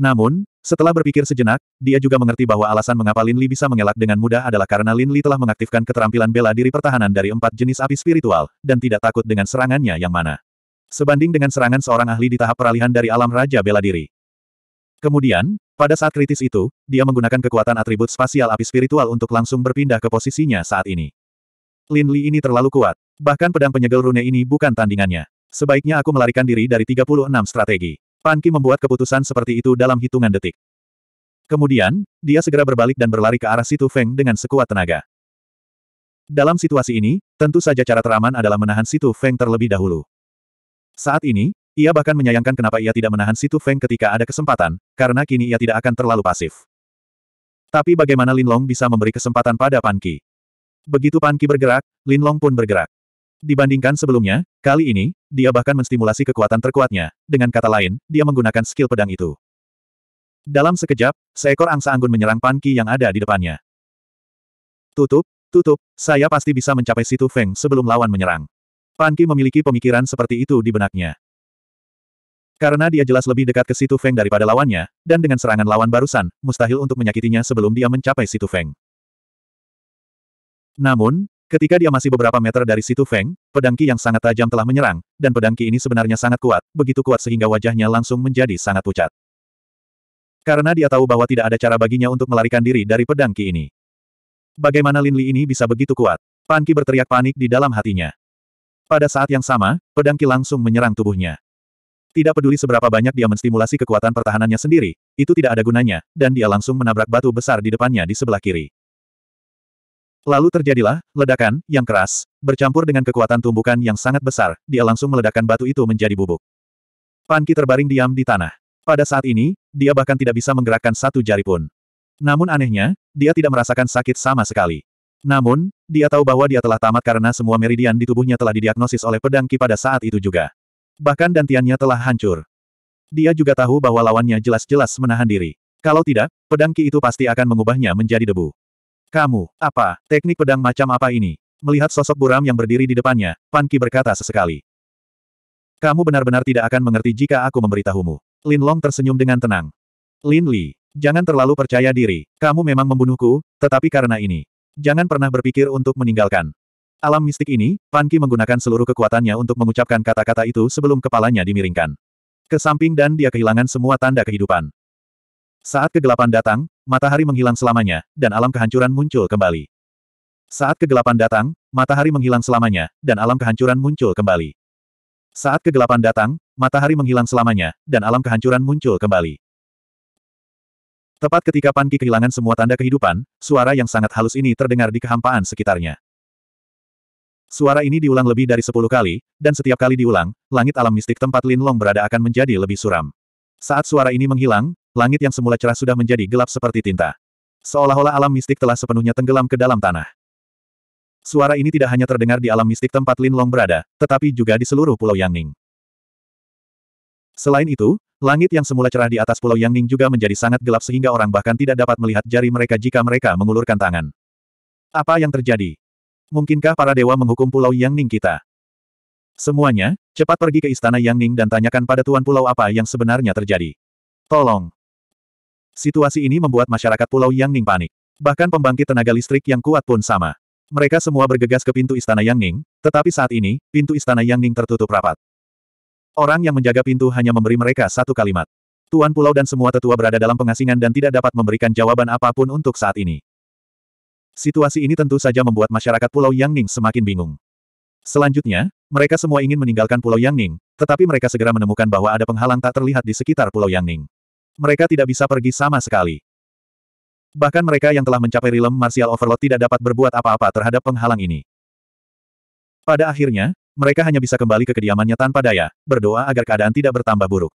Namun, setelah berpikir sejenak, dia juga mengerti bahwa alasan mengapa Lin Li bisa mengelak dengan mudah adalah karena Lin Li telah mengaktifkan keterampilan bela diri pertahanan dari empat jenis api spiritual, dan tidak takut dengan serangannya yang mana. Sebanding dengan serangan seorang ahli di tahap peralihan dari alam Raja Bela Diri. Kemudian, pada saat kritis itu, dia menggunakan kekuatan atribut spasial api spiritual untuk langsung berpindah ke posisinya saat ini. Lin Li ini terlalu kuat. Bahkan pedang penyegel rune ini bukan tandingannya. Sebaiknya aku melarikan diri dari 36 strategi. Pan Ki membuat keputusan seperti itu dalam hitungan detik. Kemudian, dia segera berbalik dan berlari ke arah situ Feng dengan sekuat tenaga. Dalam situasi ini, tentu saja cara teraman adalah menahan situ Feng terlebih dahulu. Saat ini, ia bahkan menyayangkan kenapa ia tidak menahan situ Feng ketika ada kesempatan, karena kini ia tidak akan terlalu pasif. Tapi bagaimana Lin Long bisa memberi kesempatan pada Pan Ki? Begitu Pan bergerak, Lin Long pun bergerak. Dibandingkan sebelumnya, kali ini, dia bahkan menstimulasi kekuatan terkuatnya. Dengan kata lain, dia menggunakan skill pedang itu. Dalam sekejap, seekor angsa anggun menyerang Pan yang ada di depannya. Tutup, tutup, saya pasti bisa mencapai situ Feng sebelum lawan menyerang. Pan memiliki pemikiran seperti itu di benaknya. Karena dia jelas lebih dekat ke situ Feng daripada lawannya, dan dengan serangan lawan barusan, mustahil untuk menyakitinya sebelum dia mencapai situ Feng. Namun, ketika dia masih beberapa meter dari situ Feng, pedangki yang sangat tajam telah menyerang, dan pedangki ini sebenarnya sangat kuat, begitu kuat sehingga wajahnya langsung menjadi sangat pucat. Karena dia tahu bahwa tidak ada cara baginya untuk melarikan diri dari pedangki ini. Bagaimana Lin Li ini bisa begitu kuat? Pan Qi berteriak panik di dalam hatinya. Pada saat yang sama, pedangki langsung menyerang tubuhnya. Tidak peduli seberapa banyak dia menstimulasi kekuatan pertahanannya sendiri, itu tidak ada gunanya, dan dia langsung menabrak batu besar di depannya di sebelah kiri. Lalu terjadilah, ledakan, yang keras, bercampur dengan kekuatan tumbukan yang sangat besar, dia langsung meledakkan batu itu menjadi bubuk. Panki terbaring diam di tanah. Pada saat ini, dia bahkan tidak bisa menggerakkan satu jari pun. Namun anehnya, dia tidak merasakan sakit sama sekali. Namun, dia tahu bahwa dia telah tamat karena semua meridian di tubuhnya telah didiagnosis oleh pedang Ki pada saat itu juga. Bahkan dantiannya telah hancur. Dia juga tahu bahwa lawannya jelas-jelas menahan diri. Kalau tidak, pedang Ki itu pasti akan mengubahnya menjadi debu. Kamu, apa, teknik pedang macam apa ini? Melihat sosok buram yang berdiri di depannya, Pan berkata sesekali. Kamu benar-benar tidak akan mengerti jika aku memberitahumu. Lin Long tersenyum dengan tenang. Lin Li, jangan terlalu percaya diri. Kamu memang membunuhku, tetapi karena ini. Jangan pernah berpikir untuk meninggalkan. Alam mistik ini, Pan menggunakan seluruh kekuatannya untuk mengucapkan kata-kata itu sebelum kepalanya dimiringkan. Ke samping dan dia kehilangan semua tanda kehidupan. Saat kegelapan datang, matahari menghilang selamanya, dan alam kehancuran muncul kembali. Saat kegelapan datang, matahari menghilang selamanya, dan alam kehancuran muncul kembali. Saat kegelapan datang, matahari menghilang selamanya, dan alam kehancuran muncul kembali. Tepat ketika Panki kehilangan semua tanda kehidupan, suara yang sangat halus ini terdengar di kehampaan sekitarnya. Suara ini diulang lebih dari sepuluh kali, dan setiap kali diulang, langit alam mistik tempat Lin Long berada akan menjadi lebih suram. Saat suara ini menghilang, langit yang semula cerah sudah menjadi gelap seperti tinta. Seolah-olah alam mistik telah sepenuhnya tenggelam ke dalam tanah. Suara ini tidak hanya terdengar di alam mistik tempat Lin Long berada, tetapi juga di seluruh Pulau Yangning. Selain itu, langit yang semula cerah di atas Pulau Yangning juga menjadi sangat gelap sehingga orang bahkan tidak dapat melihat jari mereka jika mereka mengulurkan tangan. Apa yang terjadi? Mungkinkah para dewa menghukum Pulau Yangning kita? Semuanya, cepat pergi ke istana Yangning dan tanyakan pada Tuan Pulau apa yang sebenarnya terjadi. Tolong. Situasi ini membuat masyarakat Pulau Yang Ning panik. Bahkan pembangkit tenaga listrik yang kuat pun sama. Mereka semua bergegas ke pintu istana Yang Ning, tetapi saat ini, pintu istana Yang Ning tertutup rapat. Orang yang menjaga pintu hanya memberi mereka satu kalimat. Tuan Pulau dan semua tetua berada dalam pengasingan dan tidak dapat memberikan jawaban apapun untuk saat ini. Situasi ini tentu saja membuat masyarakat Pulau Yang Ning semakin bingung. Selanjutnya, mereka semua ingin meninggalkan Pulau Yang Ning, tetapi mereka segera menemukan bahwa ada penghalang tak terlihat di sekitar Pulau Yang Ning. Mereka tidak bisa pergi sama sekali. Bahkan mereka yang telah mencapai realm martial overload tidak dapat berbuat apa-apa terhadap penghalang ini. Pada akhirnya, mereka hanya bisa kembali ke kediamannya tanpa daya, berdoa agar keadaan tidak bertambah buruk.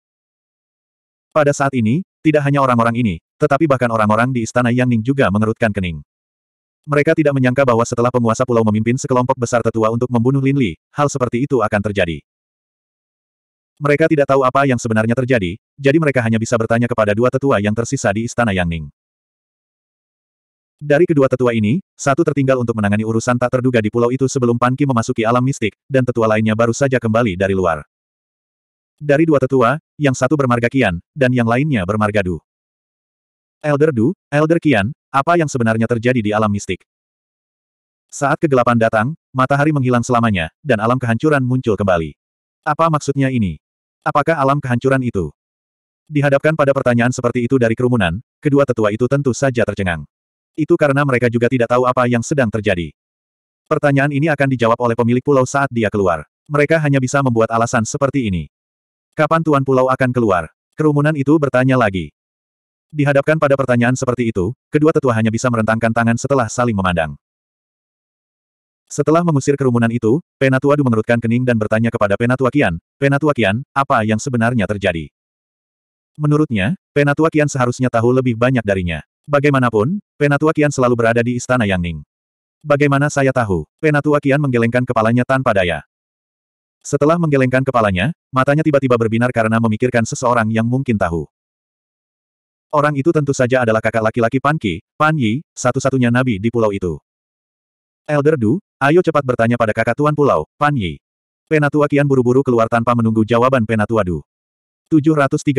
Pada saat ini, tidak hanya orang-orang ini, tetapi bahkan orang-orang di istana Yang Ning juga mengerutkan kening. Mereka tidak menyangka bahwa setelah penguasa pulau memimpin sekelompok besar tetua untuk membunuh Lin Li, hal seperti itu akan terjadi. Mereka tidak tahu apa yang sebenarnya terjadi, jadi mereka hanya bisa bertanya kepada dua tetua yang tersisa di Istana Yang Ning. Dari kedua tetua ini, satu tertinggal untuk menangani urusan tak terduga di pulau itu sebelum Panki memasuki alam mistik, dan tetua lainnya baru saja kembali dari luar. Dari dua tetua, yang satu bermarga Kian, dan yang lainnya bermarga Du. Elder Du, Elder Kian, apa yang sebenarnya terjadi di alam mistik? Saat kegelapan datang, matahari menghilang selamanya, dan alam kehancuran muncul kembali. Apa maksudnya ini? Apakah alam kehancuran itu? Dihadapkan pada pertanyaan seperti itu dari kerumunan, kedua tetua itu tentu saja tercengang. Itu karena mereka juga tidak tahu apa yang sedang terjadi. Pertanyaan ini akan dijawab oleh pemilik pulau saat dia keluar. Mereka hanya bisa membuat alasan seperti ini. Kapan Tuan Pulau akan keluar? Kerumunan itu bertanya lagi. Dihadapkan pada pertanyaan seperti itu, kedua tetua hanya bisa merentangkan tangan setelah saling memandang. Setelah mengusir kerumunan itu, Penatua Du mengerutkan kening dan bertanya kepada Penatua Kian, Penatua Kian, apa yang sebenarnya terjadi? Menurutnya, Penatua Kian seharusnya tahu lebih banyak darinya. Bagaimanapun, Penatua Kian selalu berada di Istana Yang Ning. Bagaimana saya tahu? Penatua Kian menggelengkan kepalanya tanpa daya. Setelah menggelengkan kepalanya, matanya tiba-tiba berbinar karena memikirkan seseorang yang mungkin tahu. Orang itu tentu saja adalah kakak laki-laki Pan Ki, Pan Yi, satu-satunya nabi di pulau itu. Elder Du, Ayo cepat bertanya pada kakak tuan pulau, Pan Yi. Penatua kian buru-buru keluar tanpa menunggu jawaban Penatua Du. 736.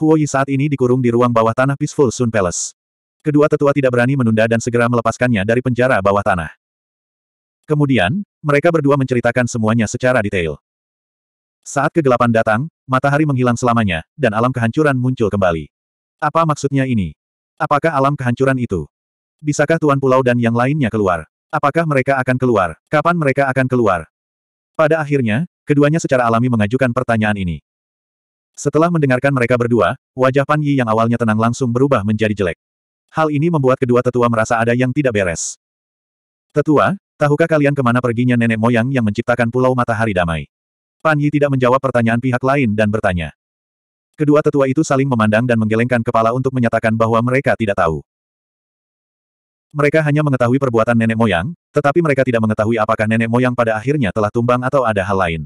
Huo Yi saat ini dikurung di ruang bawah tanah Peaceful Sun Palace. Kedua tetua tidak berani menunda dan segera melepaskannya dari penjara bawah tanah. Kemudian, mereka berdua menceritakan semuanya secara detail. Saat kegelapan datang, matahari menghilang selamanya, dan alam kehancuran muncul kembali. Apa maksudnya ini? Apakah alam kehancuran itu? Bisakah Tuan Pulau dan yang lainnya keluar? Apakah mereka akan keluar? Kapan mereka akan keluar? Pada akhirnya, keduanya secara alami mengajukan pertanyaan ini. Setelah mendengarkan mereka berdua, wajah Pan Yi yang awalnya tenang langsung berubah menjadi jelek. Hal ini membuat kedua tetua merasa ada yang tidak beres. Tetua, tahukah kalian kemana perginya nenek moyang yang menciptakan Pulau Matahari Damai? Pan Yi tidak menjawab pertanyaan pihak lain dan bertanya. Kedua tetua itu saling memandang dan menggelengkan kepala untuk menyatakan bahwa mereka tidak tahu. Mereka hanya mengetahui perbuatan nenek moyang, tetapi mereka tidak mengetahui apakah nenek moyang pada akhirnya telah tumbang atau ada hal lain.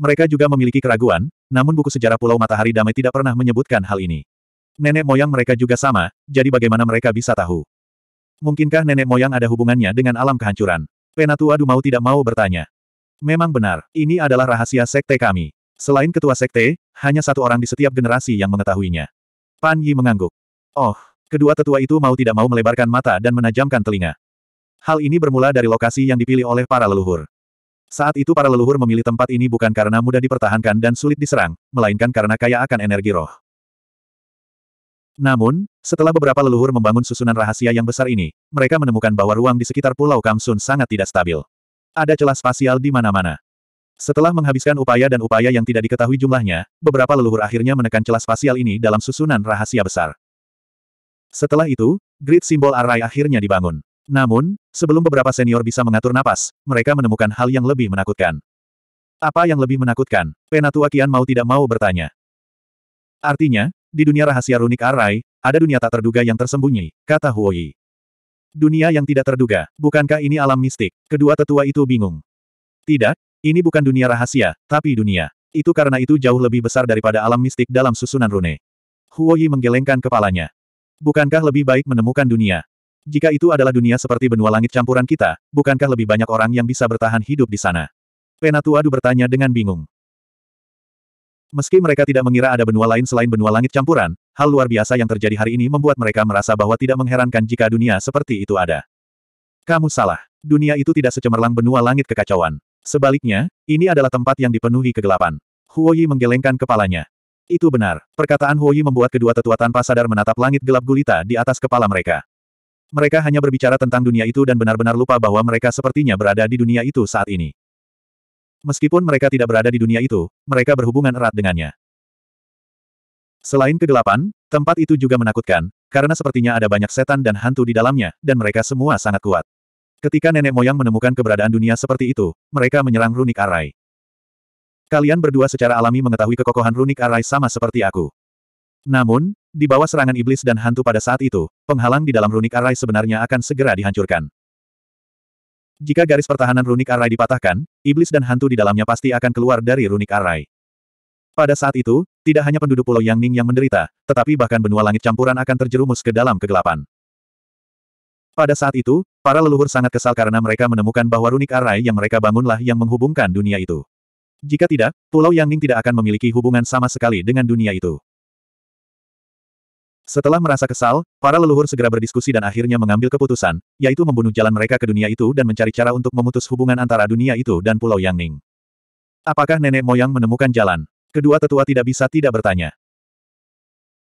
Mereka juga memiliki keraguan, namun buku sejarah Pulau Matahari Damai tidak pernah menyebutkan hal ini. Nenek moyang mereka juga sama, jadi bagaimana mereka bisa tahu? Mungkinkah nenek moyang ada hubungannya dengan alam kehancuran? Penatua Dumau tidak mau bertanya. Memang benar, ini adalah rahasia sekte kami. Selain ketua sekte, hanya satu orang di setiap generasi yang mengetahuinya. Pan Yi mengangguk. Oh, Kedua tetua itu mau tidak mau melebarkan mata dan menajamkan telinga. Hal ini bermula dari lokasi yang dipilih oleh para leluhur. Saat itu para leluhur memilih tempat ini bukan karena mudah dipertahankan dan sulit diserang, melainkan karena kaya akan energi roh. Namun, setelah beberapa leluhur membangun susunan rahasia yang besar ini, mereka menemukan bahwa ruang di sekitar Pulau Kamsun sangat tidak stabil. Ada celah spasial di mana-mana. Setelah menghabiskan upaya dan upaya yang tidak diketahui jumlahnya, beberapa leluhur akhirnya menekan celah spasial ini dalam susunan rahasia besar. Setelah itu, grid simbol Arai akhirnya dibangun. Namun, sebelum beberapa senior bisa mengatur napas, mereka menemukan hal yang lebih menakutkan. Apa yang lebih menakutkan? Penatua Kian mau tidak mau bertanya. Artinya, di dunia rahasia runik Arai, ada dunia tak terduga yang tersembunyi, kata Huoyi. Dunia yang tidak terduga, bukankah ini alam mistik? Kedua tetua itu bingung. Tidak, ini bukan dunia rahasia, tapi dunia. Itu karena itu jauh lebih besar daripada alam mistik dalam susunan rune. Huoyi menggelengkan kepalanya. Bukankah lebih baik menemukan dunia? Jika itu adalah dunia seperti benua langit campuran kita, bukankah lebih banyak orang yang bisa bertahan hidup di sana? Penatuadu bertanya dengan bingung. Meski mereka tidak mengira ada benua lain selain benua langit campuran, hal luar biasa yang terjadi hari ini membuat mereka merasa bahwa tidak mengherankan jika dunia seperti itu ada. Kamu salah. Dunia itu tidak secemerlang benua langit kekacauan. Sebaliknya, ini adalah tempat yang dipenuhi kegelapan. Huoyi menggelengkan kepalanya. Itu benar. Perkataan Huoyi membuat kedua tetua tanpa sadar menatap langit gelap gulita di atas kepala mereka. Mereka hanya berbicara tentang dunia itu dan benar-benar lupa bahwa mereka sepertinya berada di dunia itu saat ini. Meskipun mereka tidak berada di dunia itu, mereka berhubungan erat dengannya. Selain kegelapan, tempat itu juga menakutkan, karena sepertinya ada banyak setan dan hantu di dalamnya, dan mereka semua sangat kuat. Ketika nenek moyang menemukan keberadaan dunia seperti itu, mereka menyerang Runik Arai. Kalian berdua secara alami mengetahui kekokohan runik Arai sama seperti aku. Namun, di bawah serangan iblis dan hantu pada saat itu, penghalang di dalam runik Arai sebenarnya akan segera dihancurkan. Jika garis pertahanan runik Arai dipatahkan, iblis dan hantu di dalamnya pasti akan keluar dari runik Arai. Pada saat itu, tidak hanya penduduk Pulau Yang Ning yang menderita, tetapi bahkan benua langit campuran akan terjerumus ke dalam kegelapan. Pada saat itu, para leluhur sangat kesal karena mereka menemukan bahwa runik arai yang mereka bangunlah yang menghubungkan dunia itu. Jika tidak, Pulau Yang Ning tidak akan memiliki hubungan sama sekali dengan dunia itu. Setelah merasa kesal, para leluhur segera berdiskusi dan akhirnya mengambil keputusan, yaitu membunuh jalan mereka ke dunia itu dan mencari cara untuk memutus hubungan antara dunia itu dan Pulau Yang Ning. Apakah nenek moyang menemukan jalan? Kedua tetua tidak bisa tidak bertanya.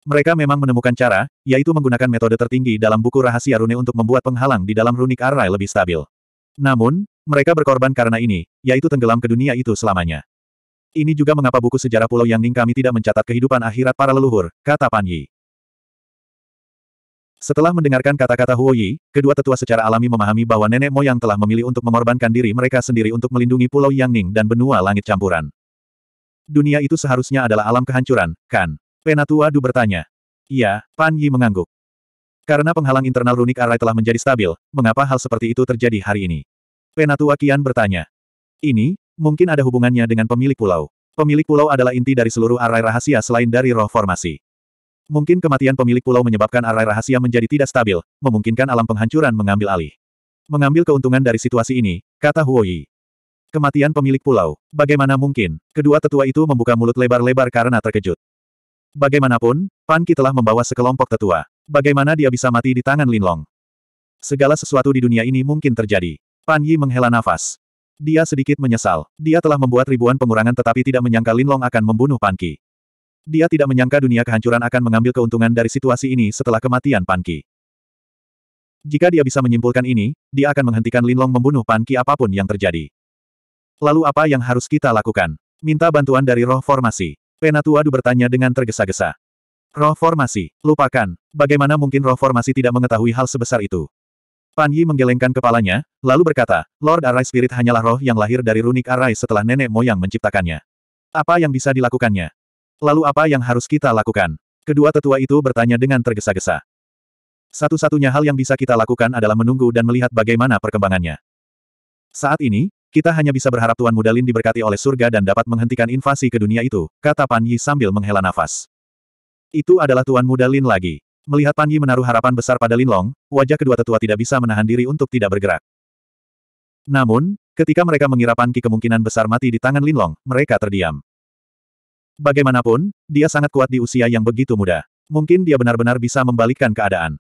Mereka memang menemukan cara, yaitu menggunakan metode tertinggi dalam buku rahasia rune untuk membuat penghalang di dalam runik arai lebih stabil. Namun, mereka berkorban karena ini, yaitu tenggelam ke dunia itu selamanya. Ini juga mengapa buku sejarah Pulau Yang Ning kami tidak mencatat kehidupan akhirat para leluhur, kata Pan Yi. Setelah mendengarkan kata-kata Huo Yi, kedua tetua secara alami memahami bahwa nenek moyang telah memilih untuk mengorbankan diri mereka sendiri untuk melindungi Pulau Yang Ning dan benua langit campuran. Dunia itu seharusnya adalah alam kehancuran, kan? Penatua Du bertanya. Iya, Pan Yi mengangguk. Karena penghalang internal runik arai telah menjadi stabil, mengapa hal seperti itu terjadi hari ini? Penatua Kian bertanya. Ini, mungkin ada hubungannya dengan pemilik pulau. Pemilik pulau adalah inti dari seluruh arai rahasia selain dari roh formasi. Mungkin kematian pemilik pulau menyebabkan arai rahasia menjadi tidak stabil, memungkinkan alam penghancuran mengambil alih. Mengambil keuntungan dari situasi ini, kata Huoyi. Kematian pemilik pulau, bagaimana mungkin? Kedua tetua itu membuka mulut lebar-lebar karena terkejut. Bagaimanapun, Pan Ki telah membawa sekelompok tetua. Bagaimana dia bisa mati di tangan Linlong? Segala sesuatu di dunia ini mungkin terjadi. Pan Yi menghela nafas. Dia sedikit menyesal. Dia telah membuat ribuan pengurangan tetapi tidak menyangka Lin Long akan membunuh Pan Qi. Dia tidak menyangka dunia kehancuran akan mengambil keuntungan dari situasi ini setelah kematian Pan Qi. Jika dia bisa menyimpulkan ini, dia akan menghentikan Lin Long membunuh Pan Qi apapun yang terjadi. Lalu apa yang harus kita lakukan? Minta bantuan dari roh formasi. Penatua Du bertanya dengan tergesa-gesa. Roh formasi, lupakan. Bagaimana mungkin roh formasi tidak mengetahui hal sebesar itu? Pan Yi menggelengkan kepalanya, lalu berkata, Lord Arai Spirit hanyalah roh yang lahir dari runik Arai setelah nenek moyang menciptakannya. Apa yang bisa dilakukannya? Lalu apa yang harus kita lakukan? Kedua tetua itu bertanya dengan tergesa-gesa. Satu-satunya hal yang bisa kita lakukan adalah menunggu dan melihat bagaimana perkembangannya. Saat ini, kita hanya bisa berharap Tuan Mudalin diberkati oleh surga dan dapat menghentikan invasi ke dunia itu, kata Pan Yi sambil menghela nafas. Itu adalah Tuan Mudalin lagi. Melihat Pan Yi menaruh harapan besar pada Linlong, wajah kedua tetua tidak bisa menahan diri untuk tidak bergerak. Namun, ketika mereka mengira Pan Ki kemungkinan besar mati di tangan Linlong, mereka terdiam. Bagaimanapun, dia sangat kuat di usia yang begitu muda. Mungkin dia benar-benar bisa membalikkan keadaan.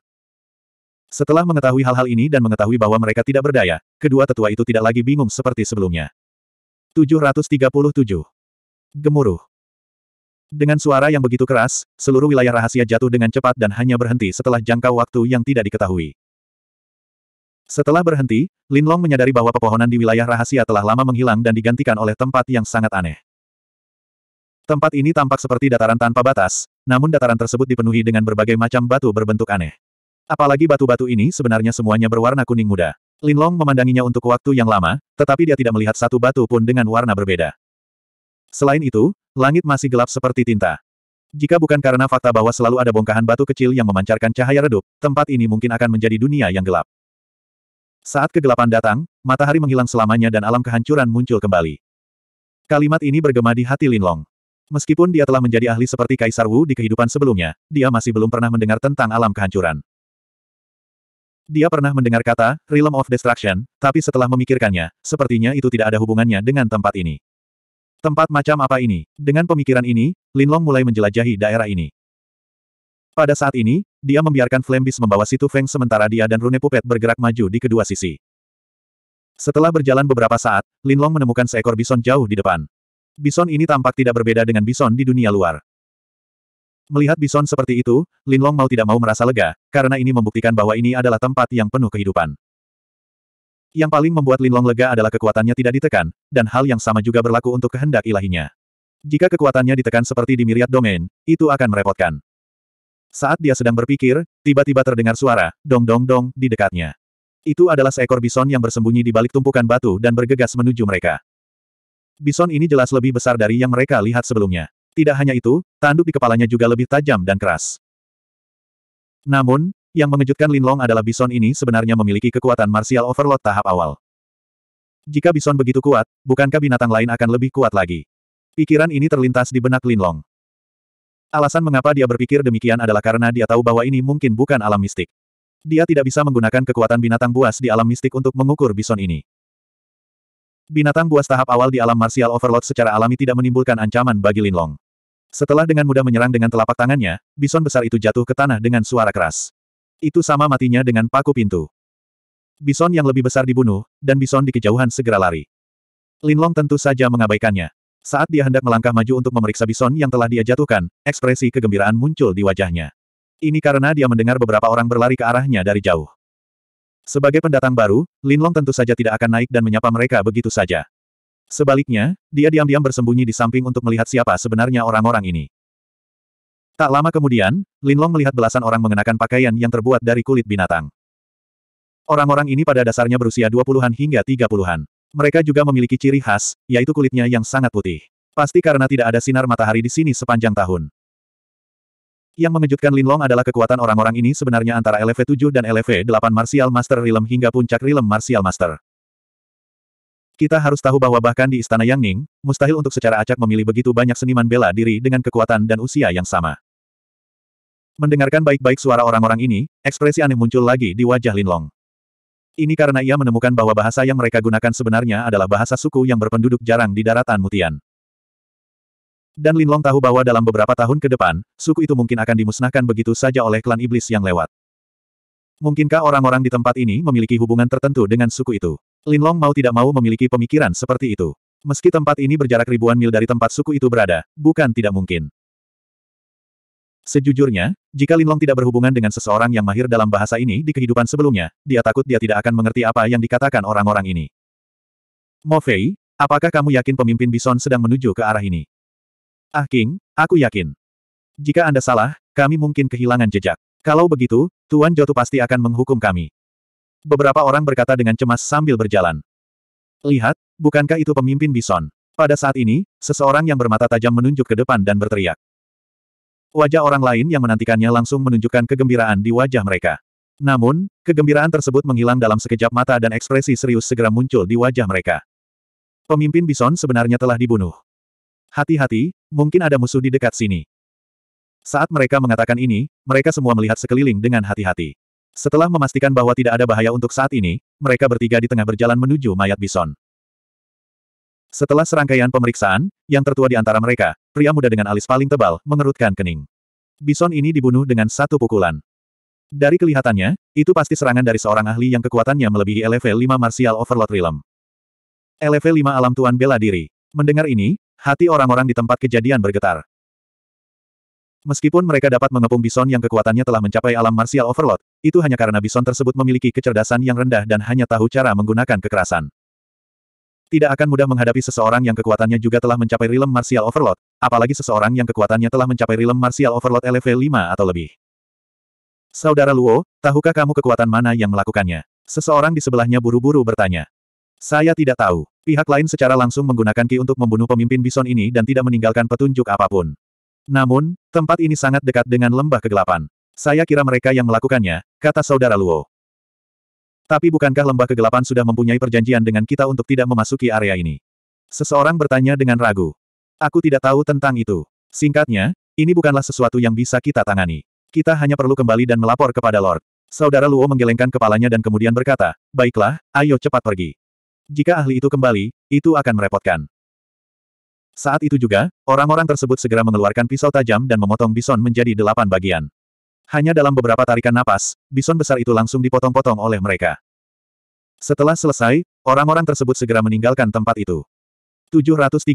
Setelah mengetahui hal-hal ini dan mengetahui bahwa mereka tidak berdaya, kedua tetua itu tidak lagi bingung seperti sebelumnya. 737. Gemuruh. Dengan suara yang begitu keras, seluruh wilayah rahasia jatuh dengan cepat dan hanya berhenti setelah jangka waktu yang tidak diketahui. Setelah berhenti, Linlong menyadari bahwa pepohonan di wilayah rahasia telah lama menghilang dan digantikan oleh tempat yang sangat aneh. Tempat ini tampak seperti dataran tanpa batas, namun dataran tersebut dipenuhi dengan berbagai macam batu berbentuk aneh. Apalagi batu-batu ini sebenarnya semuanya berwarna kuning muda. Linlong memandanginya untuk waktu yang lama, tetapi dia tidak melihat satu batu pun dengan warna berbeda. Selain itu, langit masih gelap seperti tinta. Jika bukan karena fakta bahwa selalu ada bongkahan batu kecil yang memancarkan cahaya redup, tempat ini mungkin akan menjadi dunia yang gelap. Saat kegelapan datang, matahari menghilang selamanya dan alam kehancuran muncul kembali. Kalimat ini bergema di hati Linlong. Meskipun dia telah menjadi ahli seperti Kaisar Wu di kehidupan sebelumnya, dia masih belum pernah mendengar tentang alam kehancuran. Dia pernah mendengar kata, Realm of Destruction, tapi setelah memikirkannya, sepertinya itu tidak ada hubungannya dengan tempat ini. Tempat macam apa ini? Dengan pemikiran ini, Linlong mulai menjelajahi daerah ini. Pada saat ini, dia membiarkan Flambis membawa Situ Feng sementara dia dan Rune Pupet bergerak maju di kedua sisi. Setelah berjalan beberapa saat, Linlong menemukan seekor bison jauh di depan. Bison ini tampak tidak berbeda dengan bison di dunia luar. Melihat bison seperti itu, Linlong mau tidak mau merasa lega, karena ini membuktikan bahwa ini adalah tempat yang penuh kehidupan. Yang paling membuat Linlong lega adalah kekuatannya tidak ditekan, dan hal yang sama juga berlaku untuk kehendak ilahinya. Jika kekuatannya ditekan seperti di miliat domain, itu akan merepotkan. Saat dia sedang berpikir, tiba-tiba terdengar suara, dong-dong-dong, di dekatnya. Itu adalah seekor bison yang bersembunyi di balik tumpukan batu dan bergegas menuju mereka. Bison ini jelas lebih besar dari yang mereka lihat sebelumnya. Tidak hanya itu, tanduk di kepalanya juga lebih tajam dan keras. Namun, yang mengejutkan Linlong adalah Bison ini sebenarnya memiliki kekuatan martial overload tahap awal. Jika Bison begitu kuat, bukankah binatang lain akan lebih kuat lagi? Pikiran ini terlintas di benak Linlong. Alasan mengapa dia berpikir demikian adalah karena dia tahu bahwa ini mungkin bukan alam mistik. Dia tidak bisa menggunakan kekuatan binatang buas di alam mistik untuk mengukur Bison ini. Binatang buas tahap awal di alam martial overload secara alami tidak menimbulkan ancaman bagi Linlong. Setelah dengan mudah menyerang dengan telapak tangannya, bison besar itu jatuh ke tanah dengan suara keras. Itu sama matinya dengan paku pintu. Bison yang lebih besar dibunuh, dan bison di kejauhan segera lari. Linlong tentu saja mengabaikannya. Saat dia hendak melangkah maju untuk memeriksa bison yang telah dia jatuhkan, ekspresi kegembiraan muncul di wajahnya. Ini karena dia mendengar beberapa orang berlari ke arahnya dari jauh. Sebagai pendatang baru, Linlong tentu saja tidak akan naik dan menyapa mereka begitu saja. Sebaliknya, dia diam-diam bersembunyi di samping untuk melihat siapa sebenarnya orang-orang ini. Tak lama kemudian, Linlong melihat belasan orang mengenakan pakaian yang terbuat dari kulit binatang. Orang-orang ini pada dasarnya berusia 20-an hingga 30-an. Mereka juga memiliki ciri khas, yaitu kulitnya yang sangat putih. Pasti karena tidak ada sinar matahari di sini sepanjang tahun. Yang mengejutkan Linlong adalah kekuatan orang-orang ini sebenarnya antara LV7 dan LV8 Martial Master Realm hingga puncak Rilem Martial Master. Kita harus tahu bahwa bahkan di Istana Yang Ning, mustahil untuk secara acak memilih begitu banyak seniman bela diri dengan kekuatan dan usia yang sama. Mendengarkan baik-baik suara orang-orang ini, ekspresi aneh muncul lagi di wajah Linlong. Ini karena ia menemukan bahwa bahasa yang mereka gunakan sebenarnya adalah bahasa suku yang berpenduduk jarang di daratan Mutian. Dan Linlong tahu bahwa dalam beberapa tahun ke depan, suku itu mungkin akan dimusnahkan begitu saja oleh klan iblis yang lewat. Mungkinkah orang-orang di tempat ini memiliki hubungan tertentu dengan suku itu? Linlong mau tidak mau memiliki pemikiran seperti itu. Meski tempat ini berjarak ribuan mil dari tempat suku itu berada, bukan tidak mungkin. Sejujurnya, jika Linlong tidak berhubungan dengan seseorang yang mahir dalam bahasa ini di kehidupan sebelumnya, dia takut dia tidak akan mengerti apa yang dikatakan orang-orang ini. Mo Fei, apakah kamu yakin pemimpin Bison sedang menuju ke arah ini? Ah King, aku yakin. Jika Anda salah, kami mungkin kehilangan jejak. Kalau begitu, Tuan Jotu pasti akan menghukum kami. Beberapa orang berkata dengan cemas sambil berjalan. Lihat, bukankah itu pemimpin Bison? Pada saat ini, seseorang yang bermata tajam menunjuk ke depan dan berteriak. Wajah orang lain yang menantikannya langsung menunjukkan kegembiraan di wajah mereka. Namun, kegembiraan tersebut menghilang dalam sekejap mata dan ekspresi serius segera muncul di wajah mereka. Pemimpin Bison sebenarnya telah dibunuh. Hati-hati, mungkin ada musuh di dekat sini. Saat mereka mengatakan ini, mereka semua melihat sekeliling dengan hati-hati. Setelah memastikan bahwa tidak ada bahaya untuk saat ini, mereka bertiga di tengah berjalan menuju mayat Bison. Setelah serangkaian pemeriksaan, yang tertua di antara mereka, pria muda dengan alis paling tebal, mengerutkan kening. Bison ini dibunuh dengan satu pukulan. Dari kelihatannya, itu pasti serangan dari seorang ahli yang kekuatannya melebihi level 5 Martial Overlord Realm. Level 5 Alam Tuan Bela Diri. Mendengar ini, hati orang-orang di tempat kejadian bergetar. Meskipun mereka dapat mengepung Bison yang kekuatannya telah mencapai alam Martial Overlord, itu hanya karena Bison tersebut memiliki kecerdasan yang rendah dan hanya tahu cara menggunakan kekerasan. Tidak akan mudah menghadapi seseorang yang kekuatannya juga telah mencapai rilem martial overload, apalagi seseorang yang kekuatannya telah mencapai rilem martial overload level 5 atau lebih. Saudara Luo, tahukah kamu kekuatan mana yang melakukannya? Seseorang di sebelahnya buru-buru bertanya. Saya tidak tahu. Pihak lain secara langsung menggunakan Ki untuk membunuh pemimpin Bison ini dan tidak meninggalkan petunjuk apapun. Namun, tempat ini sangat dekat dengan lembah kegelapan. Saya kira mereka yang melakukannya, kata saudara Luo. Tapi bukankah lembah kegelapan sudah mempunyai perjanjian dengan kita untuk tidak memasuki area ini? Seseorang bertanya dengan ragu. Aku tidak tahu tentang itu. Singkatnya, ini bukanlah sesuatu yang bisa kita tangani. Kita hanya perlu kembali dan melapor kepada Lord. Saudara Luo menggelengkan kepalanya dan kemudian berkata, Baiklah, ayo cepat pergi. Jika ahli itu kembali, itu akan merepotkan. Saat itu juga, orang-orang tersebut segera mengeluarkan pisau tajam dan memotong bison menjadi delapan bagian. Hanya dalam beberapa tarikan napas, bison besar itu langsung dipotong-potong oleh mereka. Setelah selesai, orang-orang tersebut segera meninggalkan tempat itu. 738.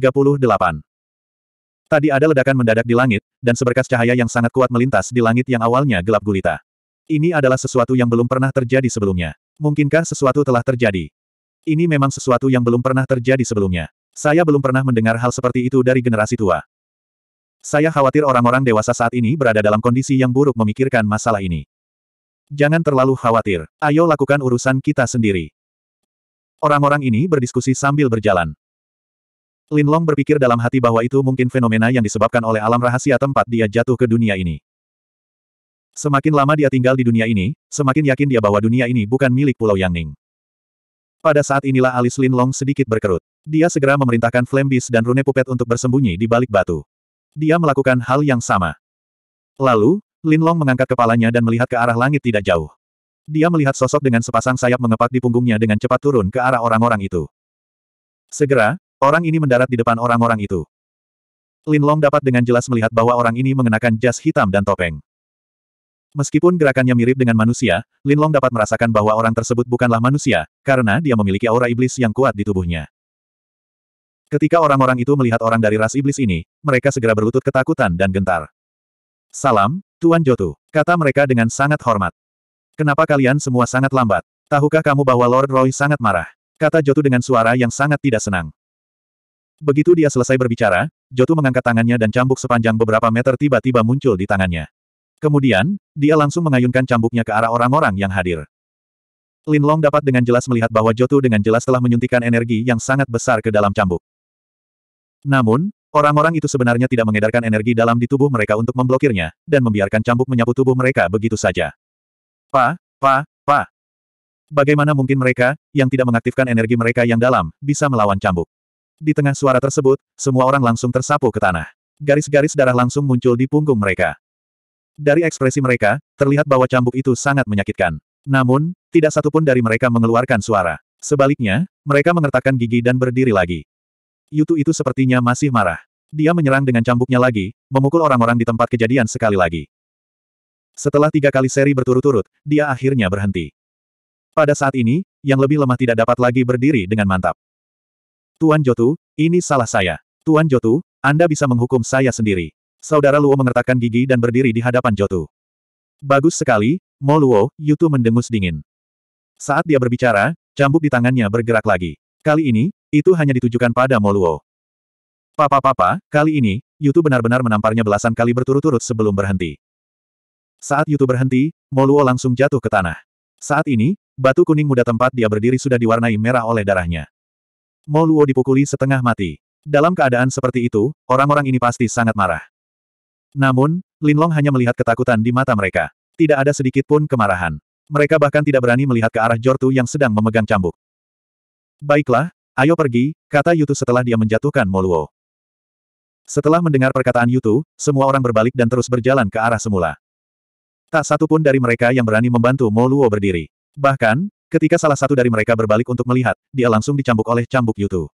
Tadi ada ledakan mendadak di langit, dan seberkas cahaya yang sangat kuat melintas di langit yang awalnya gelap gulita. Ini adalah sesuatu yang belum pernah terjadi sebelumnya. Mungkinkah sesuatu telah terjadi? Ini memang sesuatu yang belum pernah terjadi sebelumnya. Saya belum pernah mendengar hal seperti itu dari generasi tua. Saya khawatir orang-orang dewasa saat ini berada dalam kondisi yang buruk memikirkan masalah ini. Jangan terlalu khawatir, ayo lakukan urusan kita sendiri. Orang-orang ini berdiskusi sambil berjalan. Lin Long berpikir dalam hati bahwa itu mungkin fenomena yang disebabkan oleh alam rahasia tempat dia jatuh ke dunia ini. Semakin lama dia tinggal di dunia ini, semakin yakin dia bahwa dunia ini bukan milik Pulau Yangning. Pada saat inilah alis Lin Long sedikit berkerut. Dia segera memerintahkan Flame dan Rune Pupet untuk bersembunyi di balik batu. Dia melakukan hal yang sama. Lalu, Lin Long mengangkat kepalanya dan melihat ke arah langit tidak jauh. Dia melihat sosok dengan sepasang sayap mengepak di punggungnya dengan cepat turun ke arah orang-orang itu. Segera, orang ini mendarat di depan orang-orang itu. Lin Long dapat dengan jelas melihat bahwa orang ini mengenakan jas hitam dan topeng. Meskipun gerakannya mirip dengan manusia, Lin Long dapat merasakan bahwa orang tersebut bukanlah manusia, karena dia memiliki aura iblis yang kuat di tubuhnya. Ketika orang-orang itu melihat orang dari ras iblis ini, mereka segera berlutut ketakutan dan gentar. Salam, Tuan Jotu, kata mereka dengan sangat hormat. Kenapa kalian semua sangat lambat? Tahukah kamu bahwa Lord Roy sangat marah? Kata Jotu dengan suara yang sangat tidak senang. Begitu dia selesai berbicara, Jotu mengangkat tangannya dan cambuk sepanjang beberapa meter tiba-tiba muncul di tangannya. Kemudian, dia langsung mengayunkan cambuknya ke arah orang-orang yang hadir. Lin Long dapat dengan jelas melihat bahwa Jotu dengan jelas telah menyuntikkan energi yang sangat besar ke dalam cambuk. Namun, orang-orang itu sebenarnya tidak mengedarkan energi dalam di tubuh mereka untuk memblokirnya, dan membiarkan cambuk menyapu tubuh mereka begitu saja. Pa, pa, pa. Bagaimana mungkin mereka, yang tidak mengaktifkan energi mereka yang dalam, bisa melawan cambuk? Di tengah suara tersebut, semua orang langsung tersapu ke tanah. Garis-garis darah langsung muncul di punggung mereka. Dari ekspresi mereka, terlihat bahwa cambuk itu sangat menyakitkan. Namun, tidak satupun dari mereka mengeluarkan suara. Sebaliknya, mereka mengertakkan gigi dan berdiri lagi. Yutu itu sepertinya masih marah. Dia menyerang dengan cambuknya lagi, memukul orang-orang di tempat kejadian sekali lagi. Setelah tiga kali seri berturut-turut, dia akhirnya berhenti. Pada saat ini, yang lebih lemah tidak dapat lagi berdiri dengan mantap. Tuan Jotu, ini salah saya. Tuan Jotu, Anda bisa menghukum saya sendiri. Saudara Luo mengertakkan gigi dan berdiri di hadapan Jotu. Bagus sekali, Mo Luo, Yutu mendengus dingin. Saat dia berbicara, cambuk di tangannya bergerak lagi. Kali ini, itu hanya ditujukan pada Moluo. Papa-papa, kali ini, Yutu benar-benar menamparnya belasan kali berturut-turut sebelum berhenti. Saat Yutu berhenti, Moluo langsung jatuh ke tanah. Saat ini, batu kuning muda tempat dia berdiri sudah diwarnai merah oleh darahnya. Moluo dipukuli setengah mati. Dalam keadaan seperti itu, orang-orang ini pasti sangat marah. Namun, Linlong hanya melihat ketakutan di mata mereka. Tidak ada sedikit pun kemarahan. Mereka bahkan tidak berani melihat ke arah Jortu yang sedang memegang cambuk. Baiklah, Ayo pergi, kata Yutu setelah dia menjatuhkan Moluo. Setelah mendengar perkataan Yutu, semua orang berbalik dan terus berjalan ke arah semula. Tak satu pun dari mereka yang berani membantu Moluo berdiri. Bahkan, ketika salah satu dari mereka berbalik untuk melihat, dia langsung dicambuk oleh cambuk Yutu.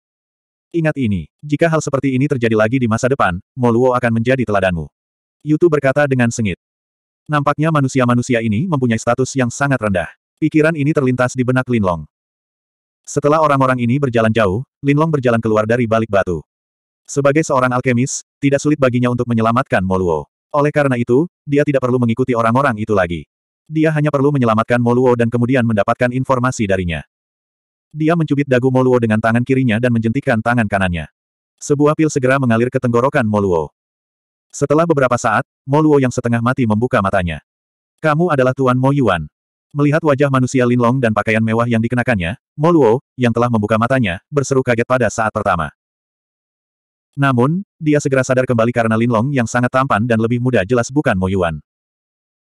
Ingat ini, jika hal seperti ini terjadi lagi di masa depan, Moluo akan menjadi teladanmu. Yutu berkata dengan sengit. Nampaknya manusia-manusia ini mempunyai status yang sangat rendah. Pikiran ini terlintas di benak Linlong. Setelah orang-orang ini berjalan jauh, Linlong berjalan keluar dari balik batu. Sebagai seorang alkemis, tidak sulit baginya untuk menyelamatkan Moluo. Oleh karena itu, dia tidak perlu mengikuti orang-orang itu lagi. Dia hanya perlu menyelamatkan Moluo dan kemudian mendapatkan informasi darinya. Dia mencubit dagu Moluo dengan tangan kirinya dan menjentikan tangan kanannya. Sebuah pil segera mengalir ke tenggorokan Moluo. Setelah beberapa saat, Moluo yang setengah mati membuka matanya. Kamu adalah Tuan Mo Yuan. Melihat wajah manusia Linlong dan pakaian mewah yang dikenakannya, Moluo, yang telah membuka matanya, berseru kaget pada saat pertama. Namun, dia segera sadar kembali karena Linlong yang sangat tampan dan lebih muda jelas bukan Mo Yuan.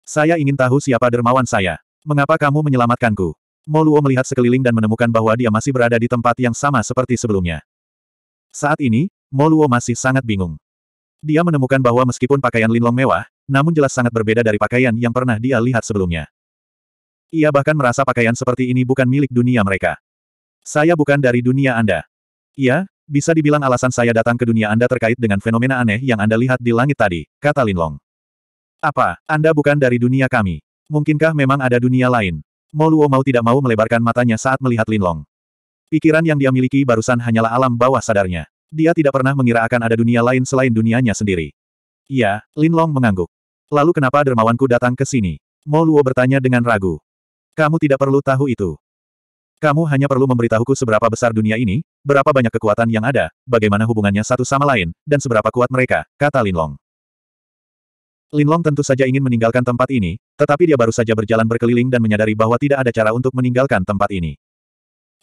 Saya ingin tahu siapa dermawan saya. Mengapa kamu menyelamatkanku? Moluo melihat sekeliling dan menemukan bahwa dia masih berada di tempat yang sama seperti sebelumnya. Saat ini, Moluo masih sangat bingung. Dia menemukan bahwa meskipun pakaian Linlong mewah, namun jelas sangat berbeda dari pakaian yang pernah dia lihat sebelumnya. Ia bahkan merasa pakaian seperti ini bukan milik dunia mereka. Saya bukan dari dunia Anda. Iya, bisa dibilang alasan saya datang ke dunia Anda terkait dengan fenomena aneh yang Anda lihat di langit tadi, kata Linlong. Apa, Anda bukan dari dunia kami? Mungkinkah memang ada dunia lain? Moluo mau tidak mau melebarkan matanya saat melihat Linlong. Pikiran yang dia miliki barusan hanyalah alam bawah sadarnya. Dia tidak pernah mengira akan ada dunia lain selain dunianya sendiri. Iya, Linlong mengangguk. Lalu kenapa dermawanku datang ke sini? Moluo bertanya dengan ragu. Kamu tidak perlu tahu itu. Kamu hanya perlu memberitahuku seberapa besar dunia ini, berapa banyak kekuatan yang ada, bagaimana hubungannya satu sama lain, dan seberapa kuat mereka, kata Linlong. Linlong tentu saja ingin meninggalkan tempat ini, tetapi dia baru saja berjalan berkeliling dan menyadari bahwa tidak ada cara untuk meninggalkan tempat ini.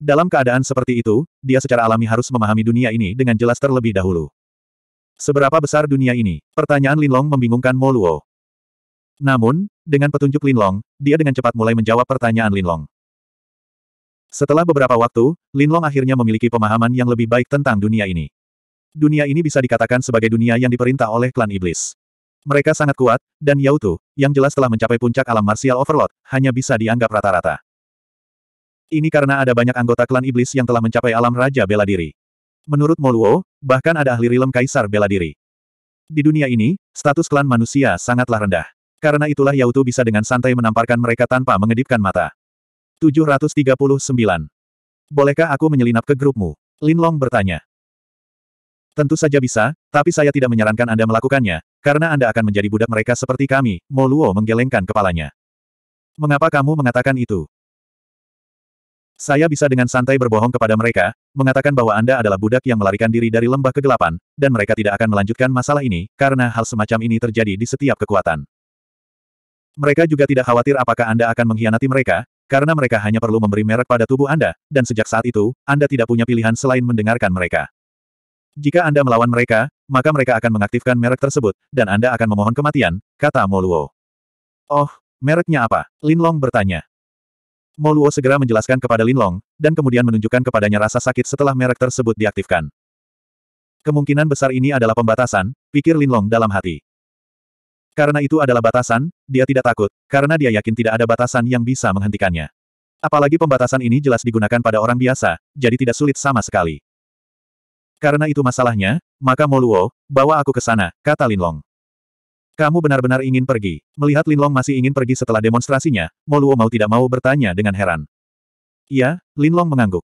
Dalam keadaan seperti itu, dia secara alami harus memahami dunia ini dengan jelas terlebih dahulu. Seberapa besar dunia ini? Pertanyaan Linlong membingungkan Moluo. Namun, dengan petunjuk Linlong, dia dengan cepat mulai menjawab pertanyaan Linlong. Setelah beberapa waktu, Linlong akhirnya memiliki pemahaman yang lebih baik tentang dunia ini. Dunia ini bisa dikatakan sebagai dunia yang diperintah oleh klan iblis. Mereka sangat kuat, dan Yautu, yang jelas telah mencapai puncak alam martial overload, hanya bisa dianggap rata-rata. Ini karena ada banyak anggota klan iblis yang telah mencapai alam raja bela diri. Menurut Moluo, bahkan ada ahli rilem kaisar bela diri. Di dunia ini, status klan manusia sangatlah rendah. Karena itulah Yautu bisa dengan santai menamparkan mereka tanpa mengedipkan mata. 739. Bolehkah aku menyelinap ke grupmu? Linlong bertanya. Tentu saja bisa, tapi saya tidak menyarankan Anda melakukannya, karena Anda akan menjadi budak mereka seperti kami, Mo Luo menggelengkan kepalanya. Mengapa kamu mengatakan itu? Saya bisa dengan santai berbohong kepada mereka, mengatakan bahwa Anda adalah budak yang melarikan diri dari lembah kegelapan, dan mereka tidak akan melanjutkan masalah ini, karena hal semacam ini terjadi di setiap kekuatan. Mereka juga tidak khawatir apakah Anda akan mengkhianati mereka, karena mereka hanya perlu memberi merek pada tubuh Anda, dan sejak saat itu, Anda tidak punya pilihan selain mendengarkan mereka. Jika Anda melawan mereka, maka mereka akan mengaktifkan merek tersebut, dan Anda akan memohon kematian, kata Moluo. Oh, mereknya apa? Lin Long bertanya. Moluo segera menjelaskan kepada Lin Long, dan kemudian menunjukkan kepadanya rasa sakit setelah merek tersebut diaktifkan. Kemungkinan besar ini adalah pembatasan, pikir Lin Long dalam hati. Karena itu adalah batasan, dia tidak takut, karena dia yakin tidak ada batasan yang bisa menghentikannya. Apalagi pembatasan ini jelas digunakan pada orang biasa, jadi tidak sulit sama sekali. Karena itu masalahnya, maka Moluo, bawa aku ke sana, kata Linlong. Kamu benar-benar ingin pergi. Melihat Linlong masih ingin pergi setelah demonstrasinya, Moluo mau tidak mau bertanya dengan heran. Iya, Linlong mengangguk.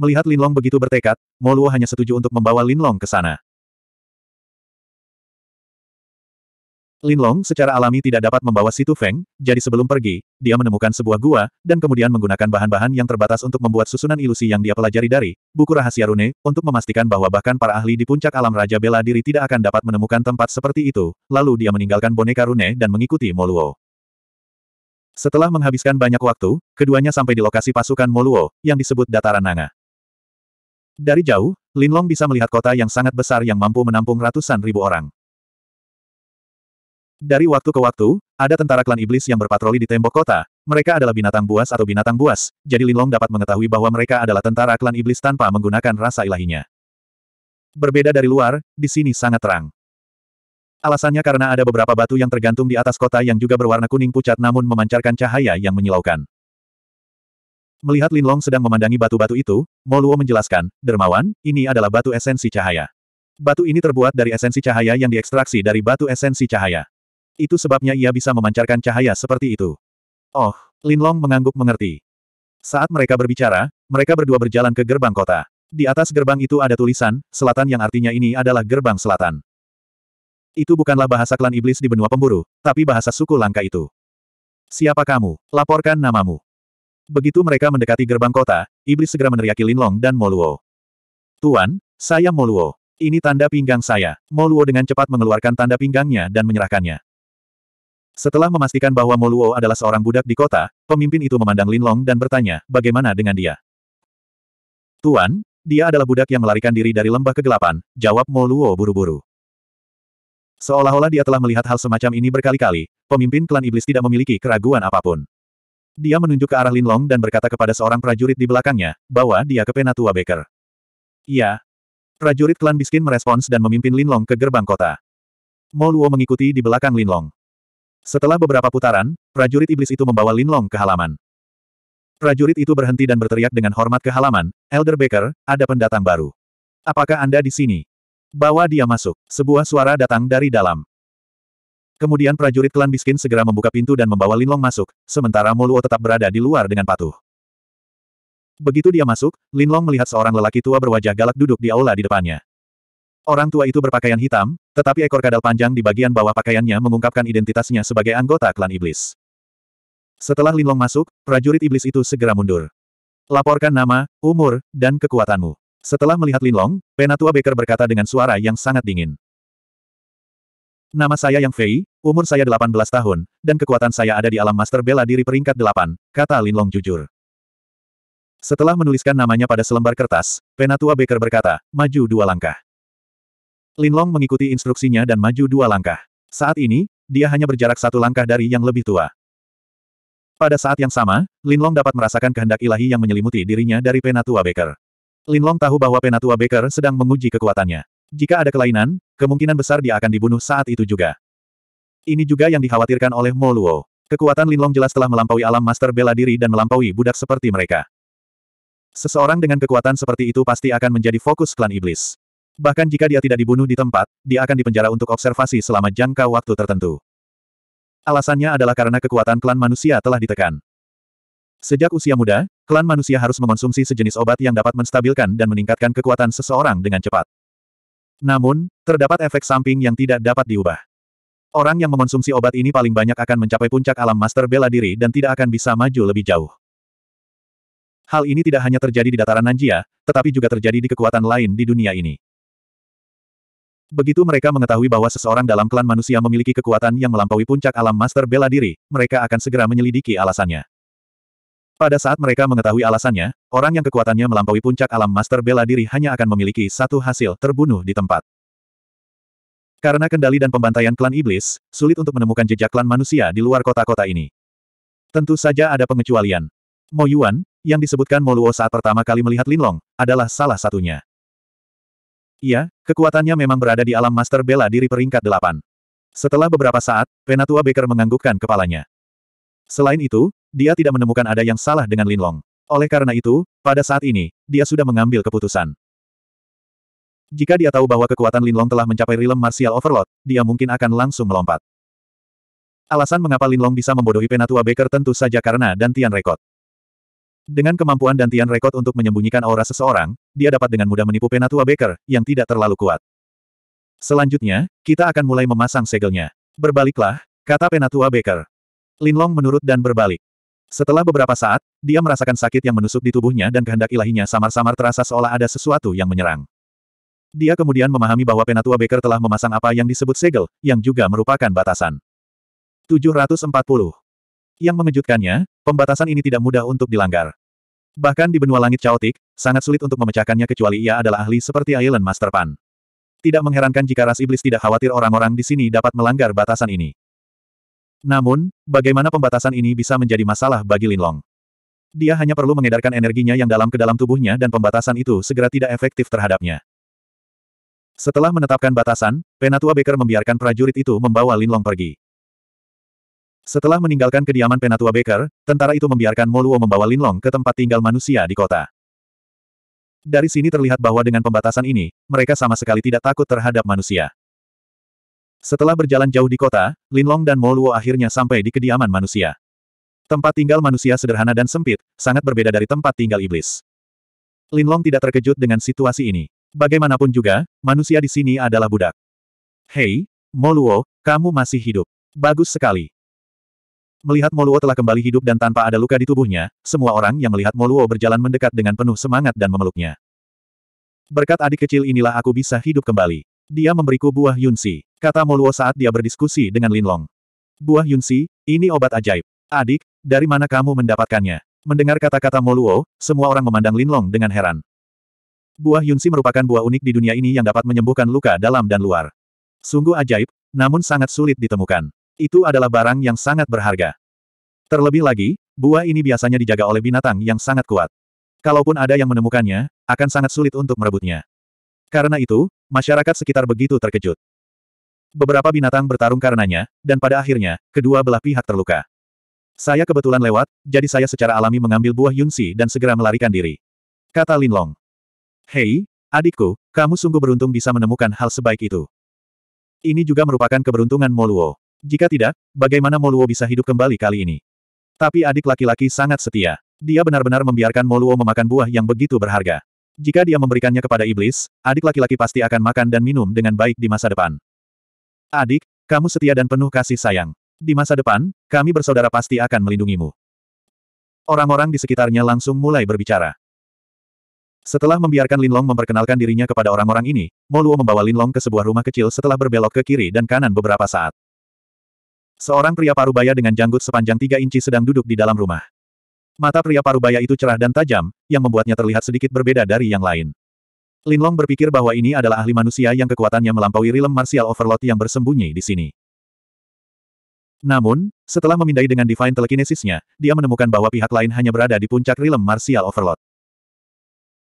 Melihat Linlong begitu bertekad, Moluo hanya setuju untuk membawa Linlong ke sana. Linlong secara alami tidak dapat membawa Situ Feng, jadi sebelum pergi, dia menemukan sebuah gua, dan kemudian menggunakan bahan-bahan yang terbatas untuk membuat susunan ilusi yang dia pelajari dari buku rahasia rune, untuk memastikan bahwa bahkan para ahli di puncak alam Raja Bela Diri tidak akan dapat menemukan tempat seperti itu, lalu dia meninggalkan boneka rune dan mengikuti Moluo. Setelah menghabiskan banyak waktu, keduanya sampai di lokasi pasukan Moluo, yang disebut Dataran Nanga. Dari jauh, Linlong bisa melihat kota yang sangat besar yang mampu menampung ratusan ribu orang. Dari waktu ke waktu, ada tentara klan iblis yang berpatroli di tembok kota. Mereka adalah binatang buas atau binatang buas, jadi Linglong dapat mengetahui bahwa mereka adalah tentara klan iblis tanpa menggunakan rasa ilahinya. Berbeda dari luar, di sini sangat terang. Alasannya karena ada beberapa batu yang tergantung di atas kota yang juga berwarna kuning pucat namun memancarkan cahaya yang menyilaukan. Melihat Linlong sedang memandangi batu-batu itu, Moluo menjelaskan, Dermawan, ini adalah batu esensi cahaya. Batu ini terbuat dari esensi cahaya yang diekstraksi dari batu esensi cahaya. Itu sebabnya ia bisa memancarkan cahaya seperti itu. Oh, Linlong mengangguk mengerti. Saat mereka berbicara, mereka berdua berjalan ke gerbang kota. Di atas gerbang itu ada tulisan, selatan yang artinya ini adalah gerbang selatan. Itu bukanlah bahasa klan iblis di benua pemburu, tapi bahasa suku langka itu. Siapa kamu? Laporkan namamu. Begitu mereka mendekati gerbang kota, iblis segera meneriaki Linlong dan Moluo. Tuan, saya Moluo. Ini tanda pinggang saya. Moluo dengan cepat mengeluarkan tanda pinggangnya dan menyerahkannya. Setelah memastikan bahwa Moluo adalah seorang budak di kota, pemimpin itu memandang Linlong dan bertanya, bagaimana dengan dia? Tuan, dia adalah budak yang melarikan diri dari lembah kegelapan, jawab Moluo buru-buru. Seolah-olah dia telah melihat hal semacam ini berkali-kali, pemimpin klan iblis tidak memiliki keraguan apapun. Dia menunjuk ke arah Linlong dan berkata kepada seorang prajurit di belakangnya, bahwa dia ke Penatua Baker. Iya. Prajurit klan Biskin merespons dan memimpin Linlong ke gerbang kota. Moluo mengikuti di belakang Linlong. Setelah beberapa putaran, prajurit iblis itu membawa Linlong ke halaman. Prajurit itu berhenti dan berteriak dengan hormat ke halaman, Elder Baker, ada pendatang baru. Apakah Anda di sini? Bawa dia masuk. Sebuah suara datang dari dalam. Kemudian prajurit klan biskin segera membuka pintu dan membawa Linlong masuk, sementara Moluo tetap berada di luar dengan patuh. Begitu dia masuk, Linlong melihat seorang lelaki tua berwajah galak duduk di aula di depannya. Orang tua itu berpakaian hitam, tetapi ekor kadal panjang di bagian bawah pakaiannya mengungkapkan identitasnya sebagai anggota klan iblis. Setelah Linlong masuk, prajurit iblis itu segera mundur. Laporkan nama, umur, dan kekuatanmu. Setelah melihat Linlong, Penatua Baker berkata dengan suara yang sangat dingin. Nama saya Yang Fei, umur saya 18 tahun, dan kekuatan saya ada di alam master bela diri peringkat 8, kata Linlong jujur. Setelah menuliskan namanya pada selembar kertas, Penatua Baker berkata, maju dua langkah. Linlong mengikuti instruksinya dan maju dua langkah. Saat ini, dia hanya berjarak satu langkah dari yang lebih tua. Pada saat yang sama, Linlong dapat merasakan kehendak ilahi yang menyelimuti dirinya dari Penatua Baker. Linlong tahu bahwa Penatua Baker sedang menguji kekuatannya. Jika ada kelainan, kemungkinan besar dia akan dibunuh saat itu juga. Ini juga yang dikhawatirkan oleh Mo Luo. Kekuatan Linlong jelas telah melampaui alam master bela diri dan melampaui budak seperti mereka. Seseorang dengan kekuatan seperti itu pasti akan menjadi fokus klan iblis. Bahkan jika dia tidak dibunuh di tempat, dia akan dipenjara untuk observasi selama jangka waktu tertentu. Alasannya adalah karena kekuatan klan manusia telah ditekan. Sejak usia muda, klan manusia harus mengonsumsi sejenis obat yang dapat menstabilkan dan meningkatkan kekuatan seseorang dengan cepat. Namun, terdapat efek samping yang tidak dapat diubah. Orang yang mengonsumsi obat ini paling banyak akan mencapai puncak alam master bela diri dan tidak akan bisa maju lebih jauh. Hal ini tidak hanya terjadi di dataran Nanjia, tetapi juga terjadi di kekuatan lain di dunia ini. Begitu mereka mengetahui bahwa seseorang dalam klan manusia memiliki kekuatan yang melampaui puncak alam master bela diri, mereka akan segera menyelidiki alasannya. Pada saat mereka mengetahui alasannya, orang yang kekuatannya melampaui puncak alam master bela diri hanya akan memiliki satu hasil, terbunuh di tempat. Karena kendali dan pembantaian klan iblis, sulit untuk menemukan jejak klan manusia di luar kota-kota ini. Tentu saja ada pengecualian. Mo Yuan, yang disebutkan Moluo saat pertama kali melihat Linlong, adalah salah satunya. Iya, kekuatannya memang berada di alam master bela diri peringkat delapan. Setelah beberapa saat, Penatua Baker menganggukkan kepalanya. Selain itu, dia tidak menemukan ada yang salah dengan Linlong. Oleh karena itu, pada saat ini, dia sudah mengambil keputusan. Jika dia tahu bahwa kekuatan Linlong telah mencapai rilem martial overload, dia mungkin akan langsung melompat. Alasan mengapa Linlong bisa membodohi Penatua Baker tentu saja karena Dantian Rekod. Dengan kemampuan dan Tian Rekod untuk menyembunyikan aura seseorang, dia dapat dengan mudah menipu Penatua Baker, yang tidak terlalu kuat. Selanjutnya, kita akan mulai memasang segelnya. Berbaliklah, kata Penatua Baker. Linlong menurut dan berbalik. Setelah beberapa saat, dia merasakan sakit yang menusuk di tubuhnya dan kehendak ilahinya samar-samar terasa seolah ada sesuatu yang menyerang. Dia kemudian memahami bahwa Penatua Baker telah memasang apa yang disebut segel, yang juga merupakan batasan. 740. Yang mengejutkannya, pembatasan ini tidak mudah untuk dilanggar. Bahkan di benua langit caotik, sangat sulit untuk memecahkannya kecuali ia adalah ahli seperti Island Master Pan. Tidak mengherankan jika ras iblis tidak khawatir orang-orang di sini dapat melanggar batasan ini. Namun, bagaimana pembatasan ini bisa menjadi masalah bagi Linlong? Dia hanya perlu mengedarkan energinya yang dalam ke dalam tubuhnya dan pembatasan itu segera tidak efektif terhadapnya. Setelah menetapkan batasan, Penatua Baker membiarkan prajurit itu membawa Linlong pergi. Setelah meninggalkan kediaman Penatua Baker, tentara itu membiarkan Moluo membawa Linlong ke tempat tinggal manusia di kota. Dari sini terlihat bahwa dengan pembatasan ini, mereka sama sekali tidak takut terhadap manusia. Setelah berjalan jauh di kota, Linlong dan Moluo akhirnya sampai di kediaman manusia. Tempat tinggal manusia sederhana dan sempit, sangat berbeda dari tempat tinggal iblis. Linlong tidak terkejut dengan situasi ini. Bagaimanapun juga, manusia di sini adalah budak. Hei, Moluo, kamu masih hidup. Bagus sekali. Melihat Moluo telah kembali hidup dan tanpa ada luka di tubuhnya, semua orang yang melihat Moluo berjalan mendekat dengan penuh semangat dan memeluknya. Berkat adik kecil inilah aku bisa hidup kembali. Dia memberiku buah Yunsi, kata Moluo saat dia berdiskusi dengan Linlong. Buah Yunsi, ini obat ajaib. Adik, dari mana kamu mendapatkannya? Mendengar kata-kata Moluo, semua orang memandang Linlong dengan heran. Buah Yunsi merupakan buah unik di dunia ini yang dapat menyembuhkan luka dalam dan luar. Sungguh ajaib, namun sangat sulit ditemukan. Itu adalah barang yang sangat berharga. Terlebih lagi, buah ini biasanya dijaga oleh binatang yang sangat kuat. Kalaupun ada yang menemukannya, akan sangat sulit untuk merebutnya. Karena itu, masyarakat sekitar begitu terkejut. Beberapa binatang bertarung karenanya, dan pada akhirnya, kedua belah pihak terluka. Saya kebetulan lewat, jadi saya secara alami mengambil buah Yunsi dan segera melarikan diri. Kata Linlong. Hei, adikku, kamu sungguh beruntung bisa menemukan hal sebaik itu. Ini juga merupakan keberuntungan Moluo. Jika tidak, bagaimana Moluo bisa hidup kembali kali ini? Tapi adik laki-laki sangat setia. Dia benar-benar membiarkan Moluo memakan buah yang begitu berharga. Jika dia memberikannya kepada iblis, adik laki-laki pasti akan makan dan minum dengan baik di masa depan. Adik, kamu setia dan penuh kasih sayang. Di masa depan, kami bersaudara pasti akan melindungimu. Orang-orang di sekitarnya langsung mulai berbicara. Setelah membiarkan Linlong memperkenalkan dirinya kepada orang-orang ini, Moluo membawa Linlong ke sebuah rumah kecil setelah berbelok ke kiri dan kanan beberapa saat. Seorang pria parubaya dengan janggut sepanjang tiga inci sedang duduk di dalam rumah. Mata pria parubaya itu cerah dan tajam, yang membuatnya terlihat sedikit berbeda dari yang lain. Linlong berpikir bahwa ini adalah ahli manusia yang kekuatannya melampaui rilem martial overload yang bersembunyi di sini. Namun, setelah memindai dengan divine telekinesisnya, dia menemukan bahwa pihak lain hanya berada di puncak rilem martial overload.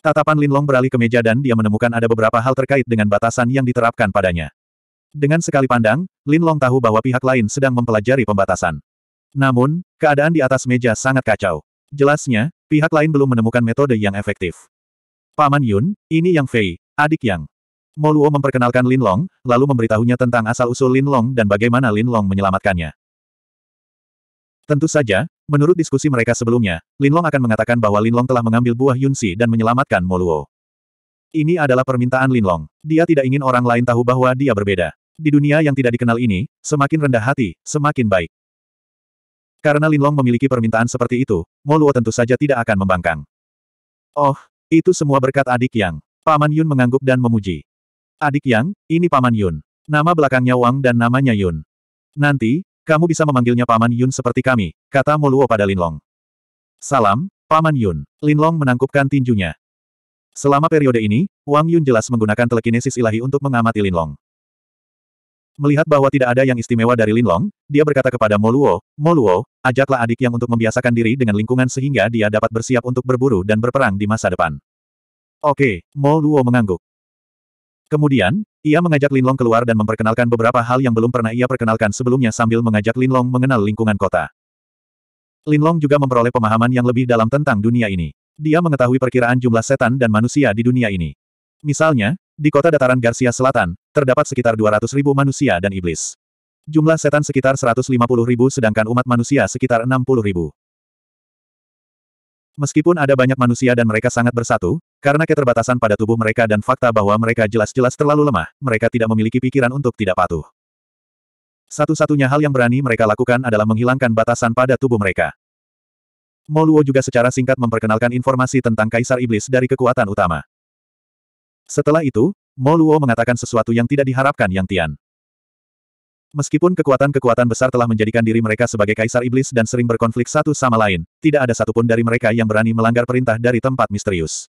Tatapan Linlong beralih ke meja dan dia menemukan ada beberapa hal terkait dengan batasan yang diterapkan padanya. Dengan sekali pandang, Lin Long tahu bahwa pihak lain sedang mempelajari pembatasan. Namun, keadaan di atas meja sangat kacau. Jelasnya, pihak lain belum menemukan metode yang efektif. Paman Yun, ini Yang Fei, adik Yang. Moluo memperkenalkan Lin Long, lalu memberitahunya tentang asal-usul Lin Long dan bagaimana Lin Long menyelamatkannya. Tentu saja, menurut diskusi mereka sebelumnya, Lin Long akan mengatakan bahwa Lin Long telah mengambil buah Yun Si dan menyelamatkan Moluo. Ini adalah permintaan Lin Long. Dia tidak ingin orang lain tahu bahwa dia berbeda. Di dunia yang tidak dikenal ini, semakin rendah hati, semakin baik. Karena Linlong memiliki permintaan seperti itu, Moluo tentu saja tidak akan membangkang. Oh, itu semua berkat adik Yang. Paman Yun mengangguk dan memuji. Adik Yang, ini Paman Yun. Nama belakangnya Wang dan namanya Yun. Nanti, kamu bisa memanggilnya Paman Yun seperti kami, kata Moluo pada Linlong. Salam, Paman Yun. Linlong menangkupkan tinjunya. Selama periode ini, Wang Yun jelas menggunakan telekinesis ilahi untuk mengamati Linlong. Melihat bahwa tidak ada yang istimewa dari Linlong, dia berkata kepada Moluo, Moluo, ajaklah adik yang untuk membiasakan diri dengan lingkungan sehingga dia dapat bersiap untuk berburu dan berperang di masa depan. Oke, Moluo mengangguk. Kemudian, ia mengajak Linlong keluar dan memperkenalkan beberapa hal yang belum pernah ia perkenalkan sebelumnya sambil mengajak Linlong mengenal lingkungan kota. Linlong juga memperoleh pemahaman yang lebih dalam tentang dunia ini. Dia mengetahui perkiraan jumlah setan dan manusia di dunia ini. Misalnya, di kota dataran Garcia Selatan, terdapat sekitar 200 ribu manusia dan iblis. Jumlah setan sekitar 150 ribu sedangkan umat manusia sekitar 60 ribu. Meskipun ada banyak manusia dan mereka sangat bersatu, karena keterbatasan pada tubuh mereka dan fakta bahwa mereka jelas-jelas terlalu lemah, mereka tidak memiliki pikiran untuk tidak patuh. Satu-satunya hal yang berani mereka lakukan adalah menghilangkan batasan pada tubuh mereka. Moluo juga secara singkat memperkenalkan informasi tentang Kaisar Iblis dari kekuatan utama. Setelah itu, Mo Luo mengatakan sesuatu yang tidak diharapkan Yang Tian. Meskipun kekuatan-kekuatan besar telah menjadikan diri mereka sebagai kaisar iblis dan sering berkonflik satu sama lain, tidak ada satupun dari mereka yang berani melanggar perintah dari tempat misterius.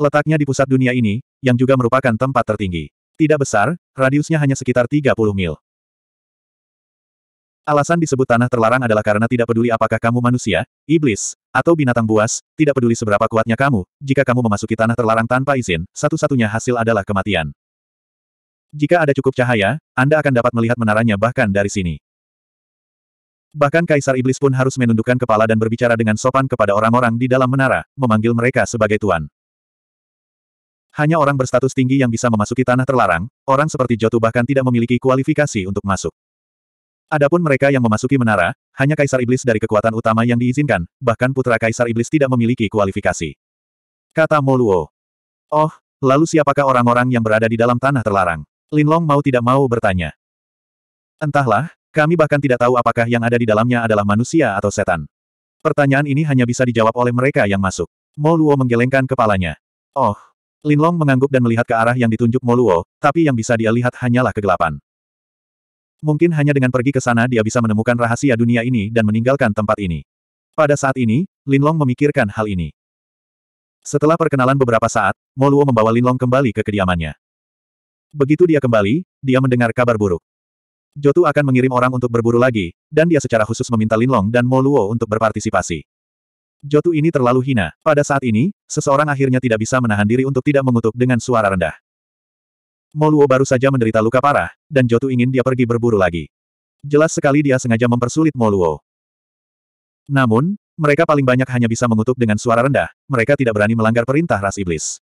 Letaknya di pusat dunia ini, yang juga merupakan tempat tertinggi. Tidak besar, radiusnya hanya sekitar 30 mil. Alasan disebut tanah terlarang adalah karena tidak peduli apakah kamu manusia, iblis, atau binatang buas, tidak peduli seberapa kuatnya kamu, jika kamu memasuki tanah terlarang tanpa izin, satu-satunya hasil adalah kematian. Jika ada cukup cahaya, Anda akan dapat melihat menaranya bahkan dari sini. Bahkan Kaisar Iblis pun harus menundukkan kepala dan berbicara dengan sopan kepada orang-orang di dalam menara, memanggil mereka sebagai tuan. Hanya orang berstatus tinggi yang bisa memasuki tanah terlarang, orang seperti Jotu bahkan tidak memiliki kualifikasi untuk masuk. Adapun mereka yang memasuki menara, hanya Kaisar Iblis dari kekuatan utama yang diizinkan, bahkan putra Kaisar Iblis tidak memiliki kualifikasi. Kata Moluo. Oh, lalu siapakah orang-orang yang berada di dalam tanah terlarang? Linlong mau tidak mau bertanya. Entahlah, kami bahkan tidak tahu apakah yang ada di dalamnya adalah manusia atau setan. Pertanyaan ini hanya bisa dijawab oleh mereka yang masuk. Moluo menggelengkan kepalanya. Oh, Linlong mengangguk dan melihat ke arah yang ditunjuk Moluo, tapi yang bisa dia lihat hanyalah kegelapan. Mungkin hanya dengan pergi ke sana dia bisa menemukan rahasia dunia ini dan meninggalkan tempat ini. Pada saat ini, Linlong memikirkan hal ini. Setelah perkenalan beberapa saat, Moluo membawa Linlong kembali ke kediamannya. Begitu dia kembali, dia mendengar kabar buruk. Jotu akan mengirim orang untuk berburu lagi, dan dia secara khusus meminta Linlong dan Moluo untuk berpartisipasi. Jotu ini terlalu hina. Pada saat ini, seseorang akhirnya tidak bisa menahan diri untuk tidak mengutuk dengan suara rendah. Moluo baru saja menderita luka parah, dan Jotu ingin dia pergi berburu lagi. Jelas sekali dia sengaja mempersulit Moluo. Namun, mereka paling banyak hanya bisa mengutuk dengan suara rendah, mereka tidak berani melanggar perintah ras iblis.